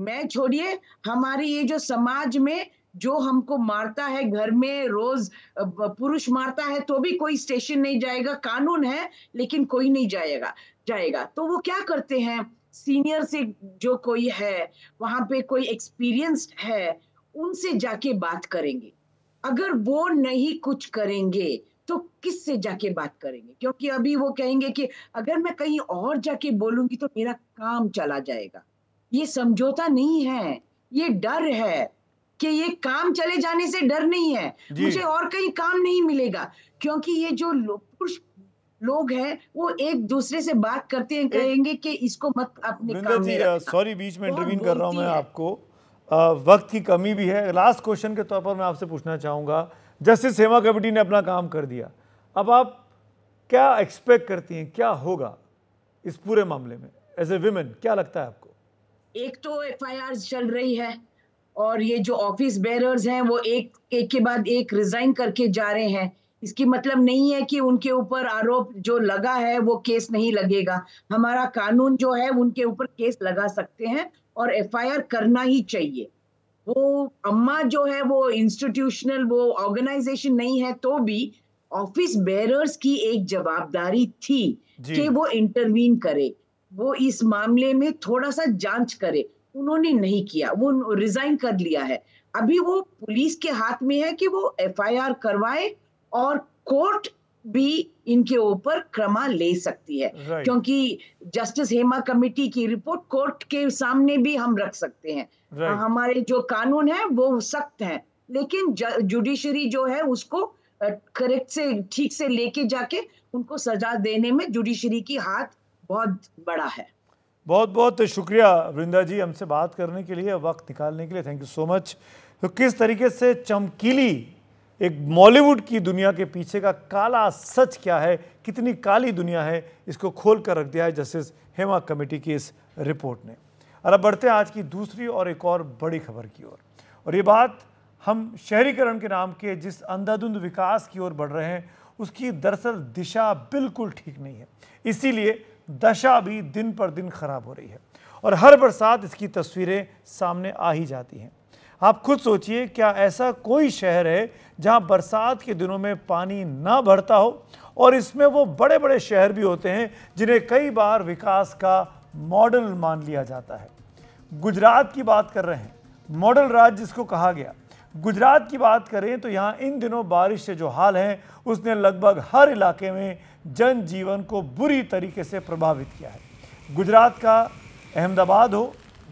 मैं छोड़िए हमारे ये जो समाज में जो हमको मारता है घर में रोज पुरुष मारता है तो भी कोई स्टेशन नहीं जाएगा कानून है लेकिन कोई नहीं जाएगा जाएगा तो वो क्या करते हैं सीनियर से जो कोई है वहां पे कोई एक्सपीरियंस्ड है उनसे जाके बात करेंगे अगर वो नहीं कुछ करेंगे तो किस से जाके बात करेंगे क्योंकि अभी वो कहेंगे कि अगर मैं कहीं और जाके बोलूंगी तो मेरा काम चला जाएगा ये समझौता नहीं है ये डर है कि ये काम चले जाने से डर नहीं है मुझे और कहीं काम नहीं मिलेगा क्योंकि ये जो पुरुष लोग हैं वो एक दूसरे से बात करते हैं कहेंगे कि इसको मत अपने काम में सॉरी बीच में इंटरवीन कर रहा हूँ मैं आपको वक्त की कमी भी है लास्ट क्वेश्चन के तौर पर मैं आपसे पूछना चाहूँगा जस्टिस हेमा कमेटी ने अपना काम कर दिया अब आप क्या एक्सपेक्ट करती हैं क्या होगा इस पूरे मामले में एज ए वीमेन क्या लगता है आपको एक तो एफ चल रही है और ये जो ऑफिस बेरर्स हैं वो एक एक के बाद एक रिजाइन करके जा रहे हैं इसकी मतलब नहीं है कि उनके ऊपर आरोप जो लगा है वो केस नहीं लगेगा हमारा कानून जो है उनके ऊपर केस लगा सकते हैं और एफआईआर करना ही चाहिए वो अम्मा जो है वो इंस्टीट्यूशनल वो ऑर्गेनाइजेशन नहीं है तो भी ऑफिस बेरर्स की एक जवाबदारी थी कि वो इंटरवीन करे वो इस मामले में थोड़ा सा जांच करे उन्होंने नहीं किया वो रिजाइन कर लिया है अभी वो पुलिस के हाथ में है कि वो एफआईआर करवाए और कोर्ट भी इनके ऊपर क्रमा ले सकती है right. क्योंकि जस्टिस हेमा कमेटी की रिपोर्ट कोर्ट के सामने भी हम रख सकते हैं right. हाँ, हमारे जो कानून है वो सख्त है लेकिन जुडिशरी जो है उसको करेक्ट से ठीक से लेके जाके उनको सजा देने में जुडिशरी की हाथ बहुत बड़ा है बहुत बहुत शुक्रिया वृंदा जी हमसे बात करने के लिए वक्त निकालने के लिए थैंक यू सो मच तो किस तरीके से चमकीली एक मॉलीवुड की दुनिया के पीछे का काला सच क्या है कितनी काली दुनिया है इसको खोल कर रख दिया है जस्टिस हेमा कमेटी की इस रिपोर्ट ने और अब बढ़ते हैं आज की दूसरी और एक और बड़ी खबर की ओर और ये बात हम शहरीकरण के नाम के जिस अंधाधुंध विकास की ओर बढ़ रहे हैं उसकी दरअसल दिशा बिल्कुल ठीक नहीं है इसीलिए दशा भी दिन पर दिन खराब हो रही है और हर बरसात इसकी तस्वीरें सामने आ ही जाती हैं आप खुद सोचिए क्या ऐसा कोई शहर है जहाँ बरसात के दिनों में पानी ना भरता हो और इसमें वो बड़े बड़े शहर भी होते हैं जिन्हें कई बार विकास का मॉडल मान लिया जाता है गुजरात की बात कर रहे हैं मॉडल राज्य जिसको कहा गया गुजरात की बात करें तो यहाँ इन दिनों बारिश से जो हाल है उसने लगभग हर इलाके में जनजीवन को बुरी तरीके से प्रभावित किया है गुजरात का अहमदाबाद हो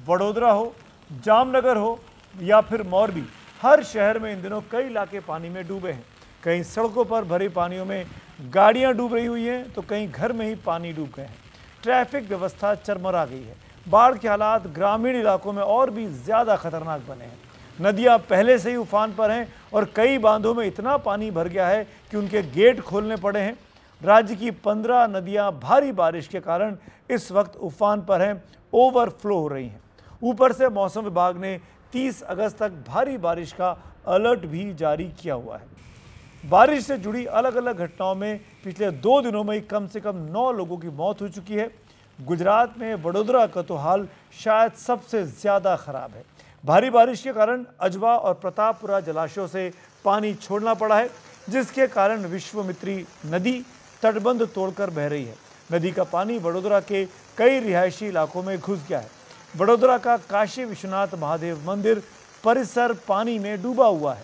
वडोदरा हो जामनगर हो या फिर मौरबी हर शहर में इन दिनों कई इलाके पानी में डूबे हैं कहीं सड़कों पर भरे पानियों में गाड़ियां डूब रही हुई हैं तो कहीं घर में ही पानी डूब गए हैं ट्रैफिक व्यवस्था चरमरा गई है बाढ़ के हालात ग्रामीण इलाकों में और भी ज़्यादा खतरनाक बने हैं नदियाँ पहले से ही उफान पर हैं और कई बांधों में इतना पानी भर गया है कि उनके गेट खोलने पड़े हैं राज्य की पंद्रह नदियाँ भारी बारिश के कारण इस वक्त उफान पर हैं ओवरफ्लो हो रही हैं ऊपर से मौसम विभाग ने 30 अगस्त तक भारी बारिश का अलर्ट भी जारी किया हुआ है बारिश से जुड़ी अलग अलग घटनाओं में पिछले दो दिनों में कम से कम नौ लोगों की मौत हो चुकी है गुजरात में वडोदरा का तो हाल शायद सबसे ज़्यादा ख़राब है भारी बारिश के कारण अजवा और प्रतापपुरा जलाशयों से पानी छोड़ना पड़ा है जिसके कारण विश्वमित्री नदी तटबंध तोड़कर बह रही है नदी का पानी वडोदरा के कई रिहायशी इलाकों में घुस गया है वडोदरा का काशी विश्वनाथ महादेव मंदिर परिसर पानी में डूबा हुआ है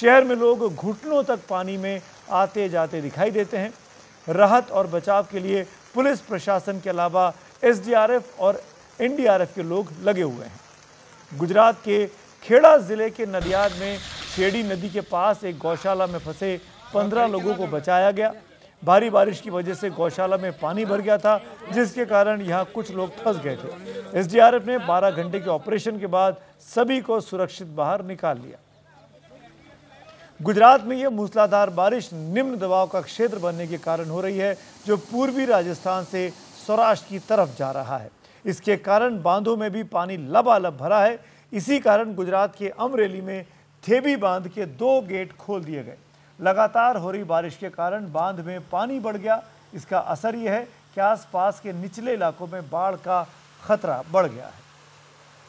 शहर में लोग घुटनों तक पानी में आते जाते दिखाई देते हैं राहत और बचाव के लिए पुलिस प्रशासन के अलावा एसडीआरएफ और एनडीआरएफ के लोग लगे हुए हैं गुजरात के खेड़ा ज़िले के नदियाद में शेडी नदी के पास एक गौशाला में फंसे पंद्रह लोगों को बचाया गया भारी बारिश की वजह से गौशाला में पानी भर गया था जिसके कारण यहाँ कुछ लोग फंस गए थे एसडीआरएफ ने 12 घंटे के ऑपरेशन के बाद सभी को सुरक्षित बाहर निकाल लिया गुजरात में यह मूसलाधार बारिश निम्न दबाव का क्षेत्र बनने के कारण हो रही है जो पूर्वी राजस्थान से सौराष्ट्र की तरफ जा रहा है इसके कारण बांधों में भी पानी लबालब भरा है इसी कारण गुजरात के अमरेली में थेबी बांध के दो गेट खोल दिए गए लगातार हो रही बारिश के कारण बांध में पानी बढ़ गया इसका असर यह है कि आसपास के निचले इलाकों में बाढ़ का खतरा बढ़ गया है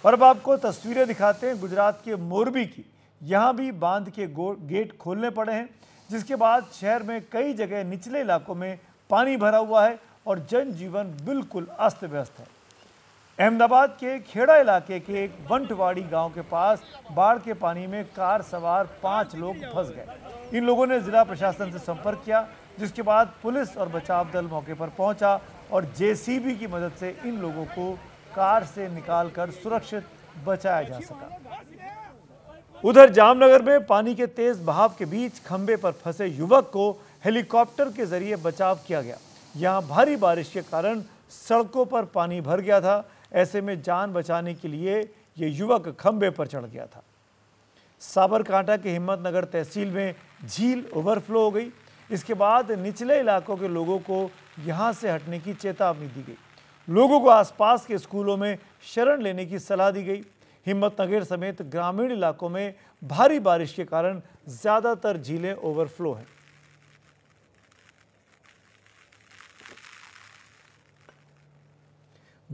और अब आपको तस्वीरें दिखाते हैं गुजरात के मोरबी की यहाँ भी बांध के गेट खोलने पड़े हैं जिसके बाद शहर में कई जगह निचले इलाकों में पानी भरा हुआ है और जनजीवन बिल्कुल अस्त व्यस्त है अहमदाबाद के खेड़ा इलाके के एक बंटवाड़ी गांव के पास बाढ़ के पानी में कार सवार पांच लोग फंस गए इन लोगों ने जिला प्रशासन से संपर्क किया जिसके बाद पुलिस और बचाव दल मौके पर पहुंचा और जेसीबी की मदद से इन लोगों को कार से निकालकर सुरक्षित बचाया जा सका उधर जामनगर में पानी के तेज बहाव के बीच खंबे पर फंसे युवक को हेलीकॉप्टर के जरिए बचाव किया गया यहाँ भारी बारिश के कारण सड़कों पर पानी भर गया था ऐसे में जान बचाने के लिए ये युवक खंबे पर चढ़ गया था साबरकांटा के हिम्मतनगर तहसील में झील ओवरफ्लो हो गई इसके बाद निचले इलाकों के लोगों को यहाँ से हटने की चेतावनी दी गई लोगों को आसपास के स्कूलों में शरण लेने की सलाह दी गई हिम्मतनगर समेत ग्रामीण इलाकों में भारी बारिश के कारण ज़्यादातर झीलें ओवरफ्लो हैं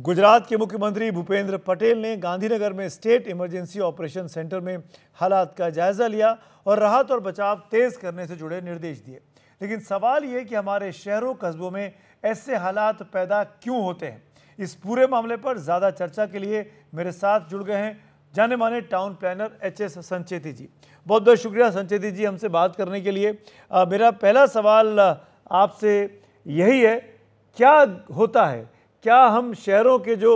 गुजरात के मुख्यमंत्री भूपेंद्र पटेल ने गांधीनगर में स्टेट इमरजेंसी ऑपरेशन सेंटर में हालात का जायजा लिया और राहत और बचाव तेज करने से जुड़े निर्देश दिए लेकिन सवाल ये कि हमारे शहरों कस्बों में ऐसे हालात पैदा क्यों होते हैं इस पूरे मामले पर ज़्यादा चर्चा के लिए मेरे साथ जुड़ गए हैं जाने माने town planner H S Sancheti ji बहुत बहुत शुक्रिया संचेती जी हमसे बात करने के लिए आ, मेरा पहला सवाल आपसे यही है क्या होता है क्या हम शहरों के जो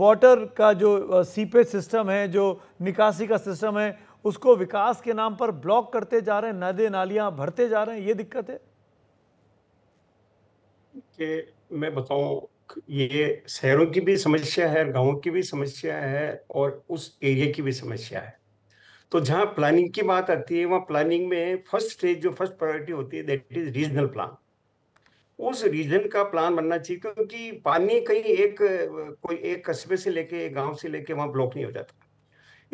वाटर का जो सीपेज सिस्टम है जो निकासी का सिस्टम है उसको विकास के नाम पर ब्लॉक करते जा रहे हैं नदे नालियाँ भरते जा रहे हैं ये दिक्कत है कि मैं बताऊँ ये शहरों की भी समस्या है गांवों की भी समस्या है और उस एरिया की भी समस्या है तो जहाँ प्लानिंग की बात आती है वहाँ प्लानिंग में फर्स्ट स्टेज जो फर्स्ट प्रायोरिटी होती है दैट इज रीजनल प्लान उस रीजन का प्लान बनना चाहिए क्योंकि पानी कहीं एक कोई एक कस्बे से लेके एक गांव से लेके वहाँ ब्लॉक नहीं हो जाता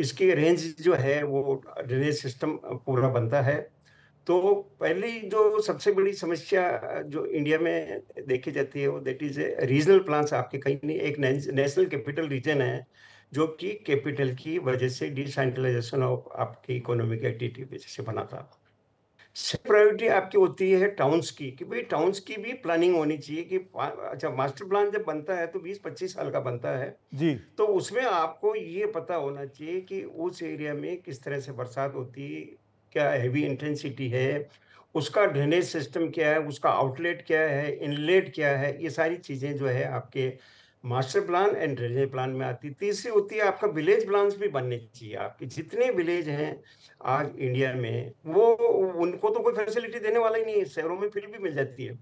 इसकी रेंज जो है वो ड्रेनेज सिस्टम पूरा बनता है तो पहली जो सबसे बड़ी समस्या जो इंडिया में देखी जाती है वो देट इज रीजनल प्लान्स आपके कहीं नहीं एक नेशनल कैपिटल रीजन है जो कि कैपिटल की वजह से डिसेंट्रलाइजेशन ऑफ आपकी इकोनॉमिक एक्टिविटी वजह से बना था प्रायोरिटी आपकी होती है टाउन्स की कि भाई टाउन्स की भी प्लानिंग होनी चाहिए कि अच्छा मास्टर प्लान जब बनता है तो 20-25 साल का बनता है जी तो उसमें आपको ये पता होना चाहिए कि उस एरिया में किस तरह से बरसात होती है क्या हैवी इंटेंसिटी है उसका ड्रेनेज सिस्टम क्या है उसका आउटलेट क्या है इनलेट क्या है ये सारी चीज़ें जो है आपके master plan and drainage plan में आती तीसरी होती है आपका विलेज प्लान भी बनने चाहिए आपके जितने विलेज हैं आज इंडिया में वो उनको तो कोई फैसिलिटी देने वाला ही नहीं है शहरों में फिर भी मिल जाती है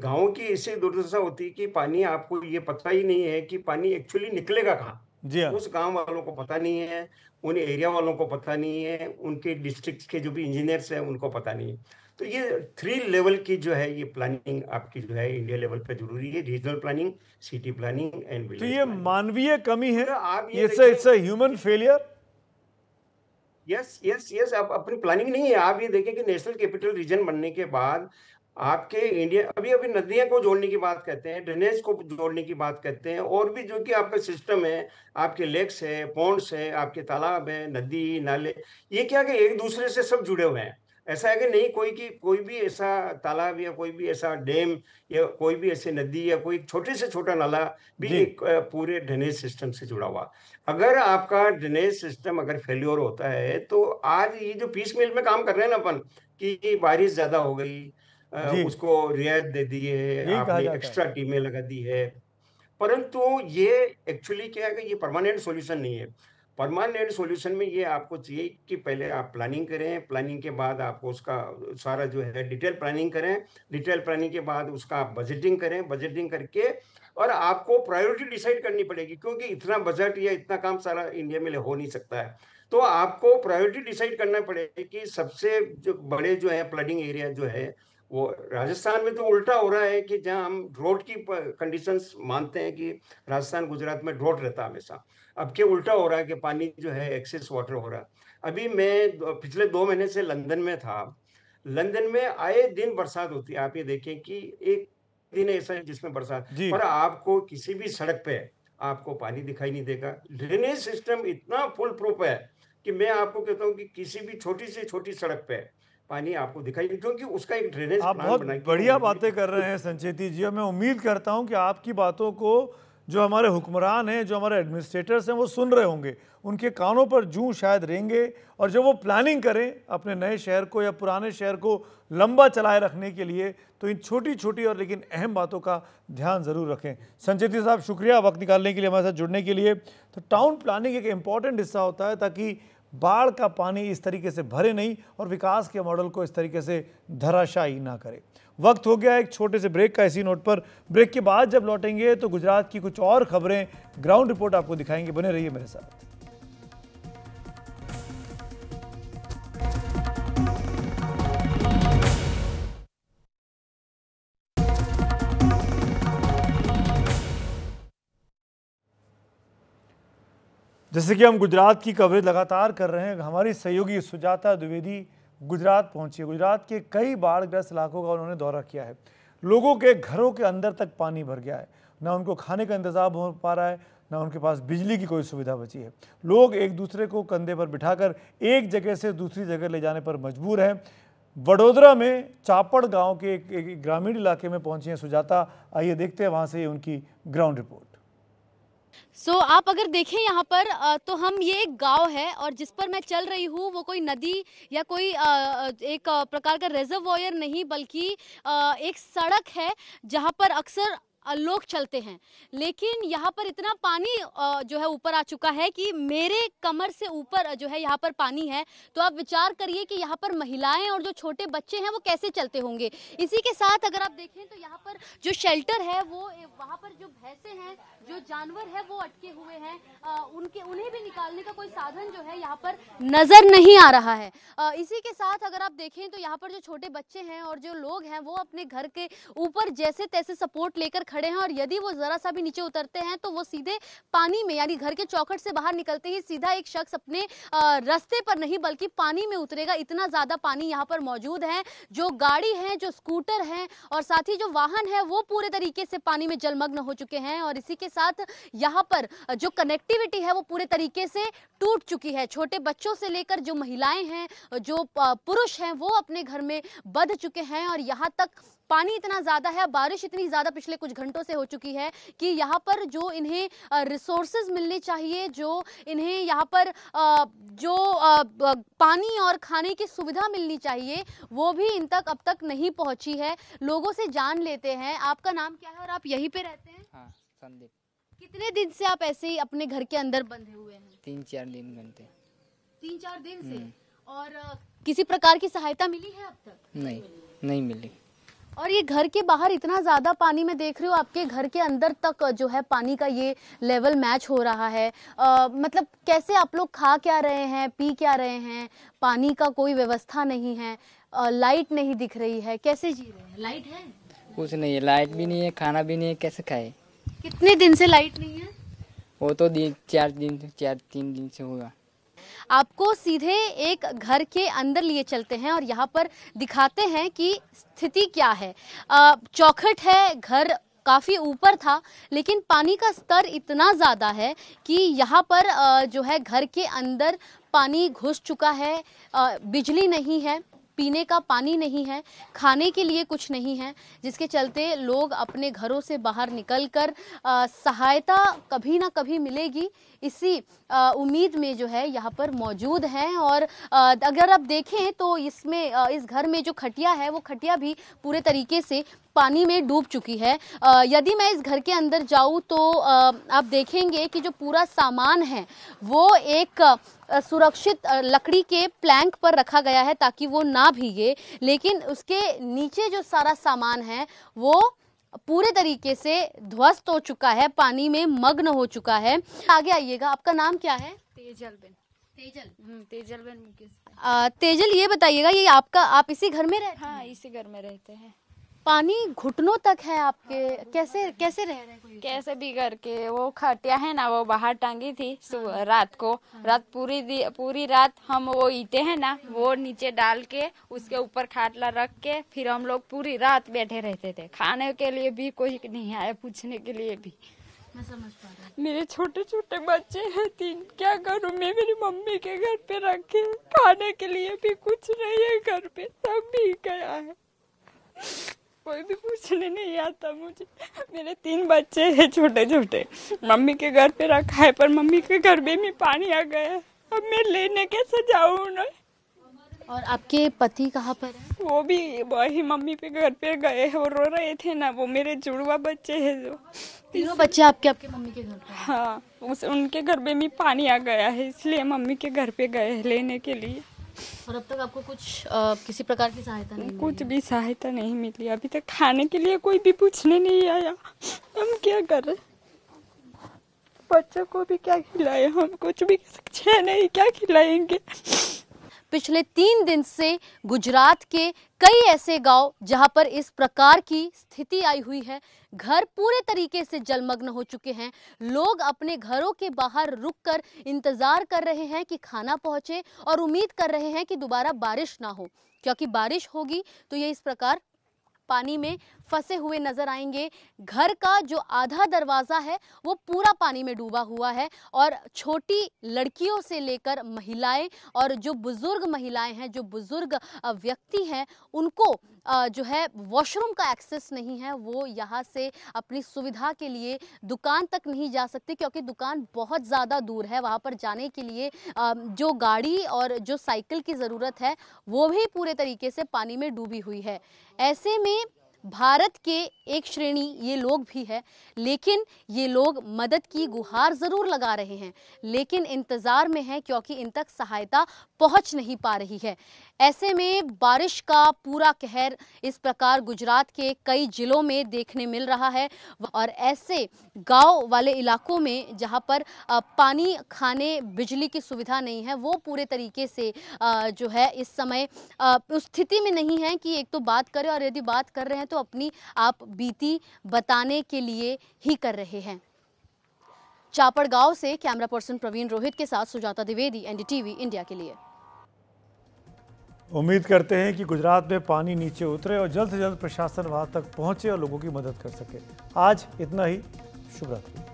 गाँव की इससे दुर्दशा होती है कि पानी आपको ये पता ही नहीं है कि पानी एक्चुअली निकलेगा कहाँ जी हाँ। उस गांव वालों को पता नहीं है उन एरिया वालों को पता नहीं है उनके डिस्ट्रिक्ट के जो भी इंजीनियर्स हैं उनको पता नहीं है तो ये थ्री लेवल की जो है ये प्लानिंग आपकी जो है इंडिया लेवल पे जरूरी है regional planning city planning and तो ये मानवीय कमी है तो it's human failure yes yes yes आप अपनी प्लानिंग नहीं है आप ये देखें कि नेशनल कैपिटल रीजन बनने के बाद आपके इंडिया अभी अभी नदियां को जोड़ने की बात करते हैं ड्रेनेज को जोड़ने की बात करते हैं और भी जो कि आपका सिस्टम है आपके लेक्स है पॉन्ड्स है आपके तालाब है नदी नाले ये क्या कि एक दूसरे से सब जुड़े हुए हैं ऐसा है कि नहीं कोई की कोई भी ऐसा तालाब या कोई भी ऐसा डैम या कोई भी ऐसी नदी या कोई छोटे से छोटा नाला भी एक पूरे ड्रेनेज सिस्टम से जुड़ा हुआ अगर आपका ड्रेनेज सिस्टम अगर फेल्योर होता है तो आज ये जो पीस मिल में काम कर रहे हैं ना अपन कि बारिश ज्यादा हो गई उसको रियायत दे दी है आपने एक्स्ट्रा टीमें लगा दी है परंतु ये एक्चुअली क्या है कि ये परमानेंट सोल्यूशन नहीं है परमानेंट सॉल्यूशन में ये आपको चाहिए कि पहले आप प्लानिंग करें प्लानिंग के बाद आपको उसका सारा जो है डिटेल प्लानिंग करें डिटेल प्लानिंग के बाद उसका आप बजटिंग करें बजटिंग करके और आपको प्रायोरिटी डिसाइड करनी पड़ेगी क्योंकि इतना बजट या इतना काम सारा इंडिया में हो नहीं सकता है तो आपको प्रायोरिटी डिसाइड करना पड़ेगा कि सबसे जो बड़े जो है फ्लडिंग एरिया जो है वो राजस्थान में तो उल्टा हो रहा है कि जहाँ हम ड्रोट की कंडीशंस मानते हैं कि राजस्थान गुजरात में ड्रोट रहता हमेशा अब के उल्टा हो रहा है कि पानी जो है एक्सेस वाटर हो रहा है अभी मैं पिछले दो महीने से लंदन में था लंदन में आए दिन बरसात होती है आप ये देखें कि एक दिन ऐसा है जिसमें बरसात पर आपको किसी भी सड़क पे आपको पानी दिखाई नहीं देगा ड्रेनेज सिस्टम इतना फुल प्रूफ है कि मैं आपको कहता हूँ कि किसी भी छोटी से छोटी सड़क पे पानी आपको दिखाई नहीं क्योंकि उसका एक ड्रेनेज आप बहुत बढ़िया बातें कर रहे हैं संचेती जी मैं उम्मीद करता हूँ कि आपकी बातों को जो हमारे हुक्मरान हैं जो हमारे एडमिनिस्ट्रेटर्स हैं वो सुन रहे होंगे उनके कानों पर जू शायद रहेंगे और जब वो प्लानिंग करें अपने नए शहर को या पुराने शहर को लंबा चलाए रखने के लिए तो इन छोटी छोटी और लेकिन अहम बातों का ध्यान ज़रूर रखें संजय जी साहब शुक्रिया वक्त निकालने के लिए हमारे साथ जुड़ने के लिए तो टाउन प्लानिंग एक इम्पॉर्टेंट हिस्सा होता है ताकि बाढ़ का पानी इस तरीके से भरे नहीं और विकास के मॉडल को इस तरीके से धराशाई ना करे वक्त हो गया एक छोटे से ब्रेक का इसी नोट पर ब्रेक के बाद जब लौटेंगे तो गुजरात की कुछ और खबरें ग्राउंड रिपोर्ट आपको दिखाएंगे बने रहिए मेरे साथ जैसे कि हम गुजरात की कवरेज लगातार कर रहे हैं हमारी सहयोगी सुजाता द्विवेदी गुजरात पहुंची है गुजरात के कई बाढ़ ग्रस्त इलाकों का उन्होंने दौरा किया है लोगों के घरों के अंदर तक पानी भर गया है ना उनको खाने का इंतजाम हो पा रहा है ना उनके पास बिजली की कोई सुविधा बची है लोग एक दूसरे को कंधे पर बिठाकर एक जगह से दूसरी जगह ले जाने पर मजबूर हैं वडोदरा में चापड़ गांव के एक, एक ग्रामीण इलाके में पहुंची हैं सुजाता आइए देखते हैं वहां से उनकी ग्राउंड रिपोर्ट सो so, आप अगर देखें यहाँ पर तो हम ये एक गांव है और जिस पर मैं चल रही हूँ वो कोई नदी या कोई एक प्रकार का रेजर्वोयर नहीं बल्कि एक सड़क है जहाँ पर अक्सर लोग चलते हैं लेकिन यहाँ पर इतना पानी जो है ऊपर आ चुका है कि मेरे कमर से ऊपर जो है यहाँ पर पानी है तो आप विचार करिए कि यहाँ पर महिलाएं और जो छोटे बच्चे हैं वो कैसे चलते होंगे इसी के साथ अगर आप देखें तो यहाँ पर जो शेल्टर है वो वहाँ पर जो भैंसे हैं जो जानवर है वो अटके हुए हैं उनके उन्हें भी निकालने का कोई साधन जो है यहाँ पर नज़र नहीं आ रहा है आ, इसी के साथ अगर आप देखें तो यहाँ पर जो छोटे बच्चे हैं और जो लोग हैं वो अपने घर के ऊपर जैसे तैसे सपोर्ट लेकर खड़े हैं और यदि वो ज़रा सा भी नीचे उतरते हैं तो वो सीधे पानी में यानी घर के चौखट से बाहर निकलते ही सीधा एक शख्स अपने रास्ते पर नहीं बल्कि पानी में उतरेगा इतना ज़्यादा पानी यहाँ पर मौजूद है जो गाड़ी है जो स्कूटर है और साथ ही जो वाहन है वो पूरे तरीके से पानी में जलमग्न हो चुके हैं और इसी के साथ यहाँ पर जो कनेक्टिविटी है वो पूरे तरीके से टूट चुकी है छोटे बच्चों से लेकर जो महिलाएं हैं जो पुरुष हैं वो अपने घर में बध चुके हैं और यहाँ तक पानी इतना ज़्यादा है बारिश इतनी ज़्यादा पिछले कुछ घंटों से हो चुकी है कि यहाँ पर जो इन्हें रिसोर्सेज मिलने चाहिए जो इन्हें यहाँ पर जो पानी और खाने की सुविधा मिलनी चाहिए वो भी इन तक अब तक नहीं पहुंची है लोगों से जान लेते हैं आपका नाम क्या है और आप यहीं पे रहते हैं हाँ, संदीप कितने दिन से आप ऐसे ही अपने घर के अंदर बंधे हुए हैं तीन चार दिन बनते तीन चार दिन से हम्म। और किसी प्रकार की सहायता मिली है अब तक नहीं नहीं मिली और ये घर के बाहर इतना ज़्यादा पानी में देख रहे हो आपके घर के अंदर तक जो है पानी का ये लेवल मैच हो रहा है आ, मतलब कैसे आप लोग खा क्या रहे हैं पी क्या रहे हैं पानी का कोई व्यवस्था नहीं है आ, लाइट नहीं दिख रही है कैसे जी रहे हैं लाइट है कुछ नहीं है लाइट भी नहीं है खाना भी नहीं है कैसे खाए कितने दिन से लाइट नहीं है वो तो चार दिन चार तीन दिन से होगा आपको सीधे एक घर के अंदर लिए चलते हैं और यहाँ पर दिखाते हैं कि स्थिति क्या है चौखट है घर काफ़ी ऊपर था लेकिन पानी का स्तर इतना ज़्यादा है कि यहाँ पर जो है घर के अंदर पानी घुस चुका है बिजली नहीं है पीने का पानी नहीं है खाने के लिए कुछ नहीं है जिसके चलते लोग अपने घरों से बाहर निकल कर सहायता कभी ना कभी मिलेगी इसी उम्मीद में जो है यहाँ पर मौजूद हैं और अगर आप देखें तो इसमें इस घर में जो खटिया है वो खटिया भी पूरे तरीके से पानी में डूब चुकी है यदि मैं इस घर के अंदर जाऊँ तो आप देखेंगे कि जो पूरा सामान है वो एक सुरक्षित लकड़ी के प्लैंक पर रखा गया है ताकि वो ना भीगे लेकिन उसके नीचे जो सारा सामान है वो पूरे तरीके से ध्वस्त हो चुका है पानी में मग्न हो चुका है आगे आइएगा आपका नाम क्या है तेजल बेन तेजल हम्म, तेजल बेन मुकेश तेजल ये बताइएगा ये आपका आप इसी घर में रहते हाँ इसी घर में रहते हैं पानी घुटनों तक है आपके कैसे कैसे रह रहे कोई कैसे भी करके वो खटिया है ना वो बाहर टांगी थी सुबह रात को हाँ। रात पूरी पूरी रात हम वो ईटे है ना हाँ। वो नीचे डाल के उसके ऊपर खाटला रख के फिर हम लोग पूरी रात बैठे रहते थे खाने के लिए भी कोई नहीं आया पूछने के लिए भी मैं समझ पा मेरे छोटे छोटे बच्चे हैं तीन क्या करूँ मैं मेरी मम्मी के घर पे रखे खाने के लिए भी कुछ नहीं है घर पे सब भी गया है कोई भी पूछने नहीं आता मुझे मेरे तीन बच्चे हैं छोटे छोटे मम्मी के घर पे रखा है पर मम्मी के घर में भी पानी आ गया है अब मैं लेने कैसे जाऊँ उन्हें और आपके पति कहाँ पर है वो भी वही मम्मी पे घर पे गए हैं और रो रहे थे ना वो मेरे जुड़वा बच्चे हैं जो तीनों बच्चे आपके आपके मम्मी के घर पे हाँ उस उनके घर में भी पानी आ गया है इसलिए मम्मी के घर पे गए लेने के लिए और अब तक आपको कुछ आ, किसी प्रकार की सहायता नहीं कुछ भी सहायता नहीं मिली अभी तक खाने के लिए कोई भी पूछने नहीं आया हम क्या कर रहे बच्चों को भी क्या खिलाए हम कुछ भी छह नहीं क्या खिलाएंगे पिछले तीन दिन से गुजरात के कई ऐसे गांव जहां पर इस प्रकार की स्थिति आई हुई है घर पूरे तरीके से जलमग्न हो चुके हैं लोग अपने घरों के बाहर रुककर इंतज़ार कर रहे हैं कि खाना पहुंचे और उम्मीद कर रहे हैं कि दोबारा बारिश ना हो क्योंकि बारिश होगी तो ये इस प्रकार पानी में फंसे हुए नजर आएंगे घर का जो आधा दरवाज़ा है वो पूरा पानी में डूबा हुआ है और छोटी लड़कियों से लेकर महिलाएं और जो बुज़ुर्ग महिलाएं हैं जो बुज़ुर्ग व्यक्ति हैं उनको जो है वॉशरूम का एक्सेस नहीं है वो यहाँ से अपनी सुविधा के लिए दुकान तक नहीं जा सकते क्योंकि दुकान बहुत ज़्यादा दूर है वहाँ पर जाने के लिए जो गाड़ी और जो साइकिल की ज़रूरत है वो भी पूरे तरीके से पानी में डूबी हुई है ऐसे में भारत के एक श्रेणी ये लोग भी है लेकिन ये लोग मदद की गुहार ज़रूर लगा रहे हैं लेकिन इंतज़ार में है क्योंकि इन तक सहायता पहुंच नहीं पा रही है ऐसे में बारिश का पूरा कहर इस प्रकार गुजरात के कई जिलों में देखने मिल रहा है और ऐसे गांव वाले इलाकों में जहां पर पानी खाने बिजली की सुविधा नहीं है वो पूरे तरीके से जो है इस समय उस स्थिति में नहीं है कि एक तो बात करें और यदि बात कर रहे हैं तो अपनी आप बीती बताने के लिए ही कर रहे हैं चापड़ गांव से कैमरा पर्सन प्रवीण रोहित के साथ सुजाता द्विवेदी एनडीटीवी इंडिया के लिए उम्मीद करते हैं कि गुजरात में पानी नीचे उतरे और जल्द से जल्द प्रशासन वहाँ तक पहुँचे और लोगों की मदद कर सके आज इतना ही शुभरात्रि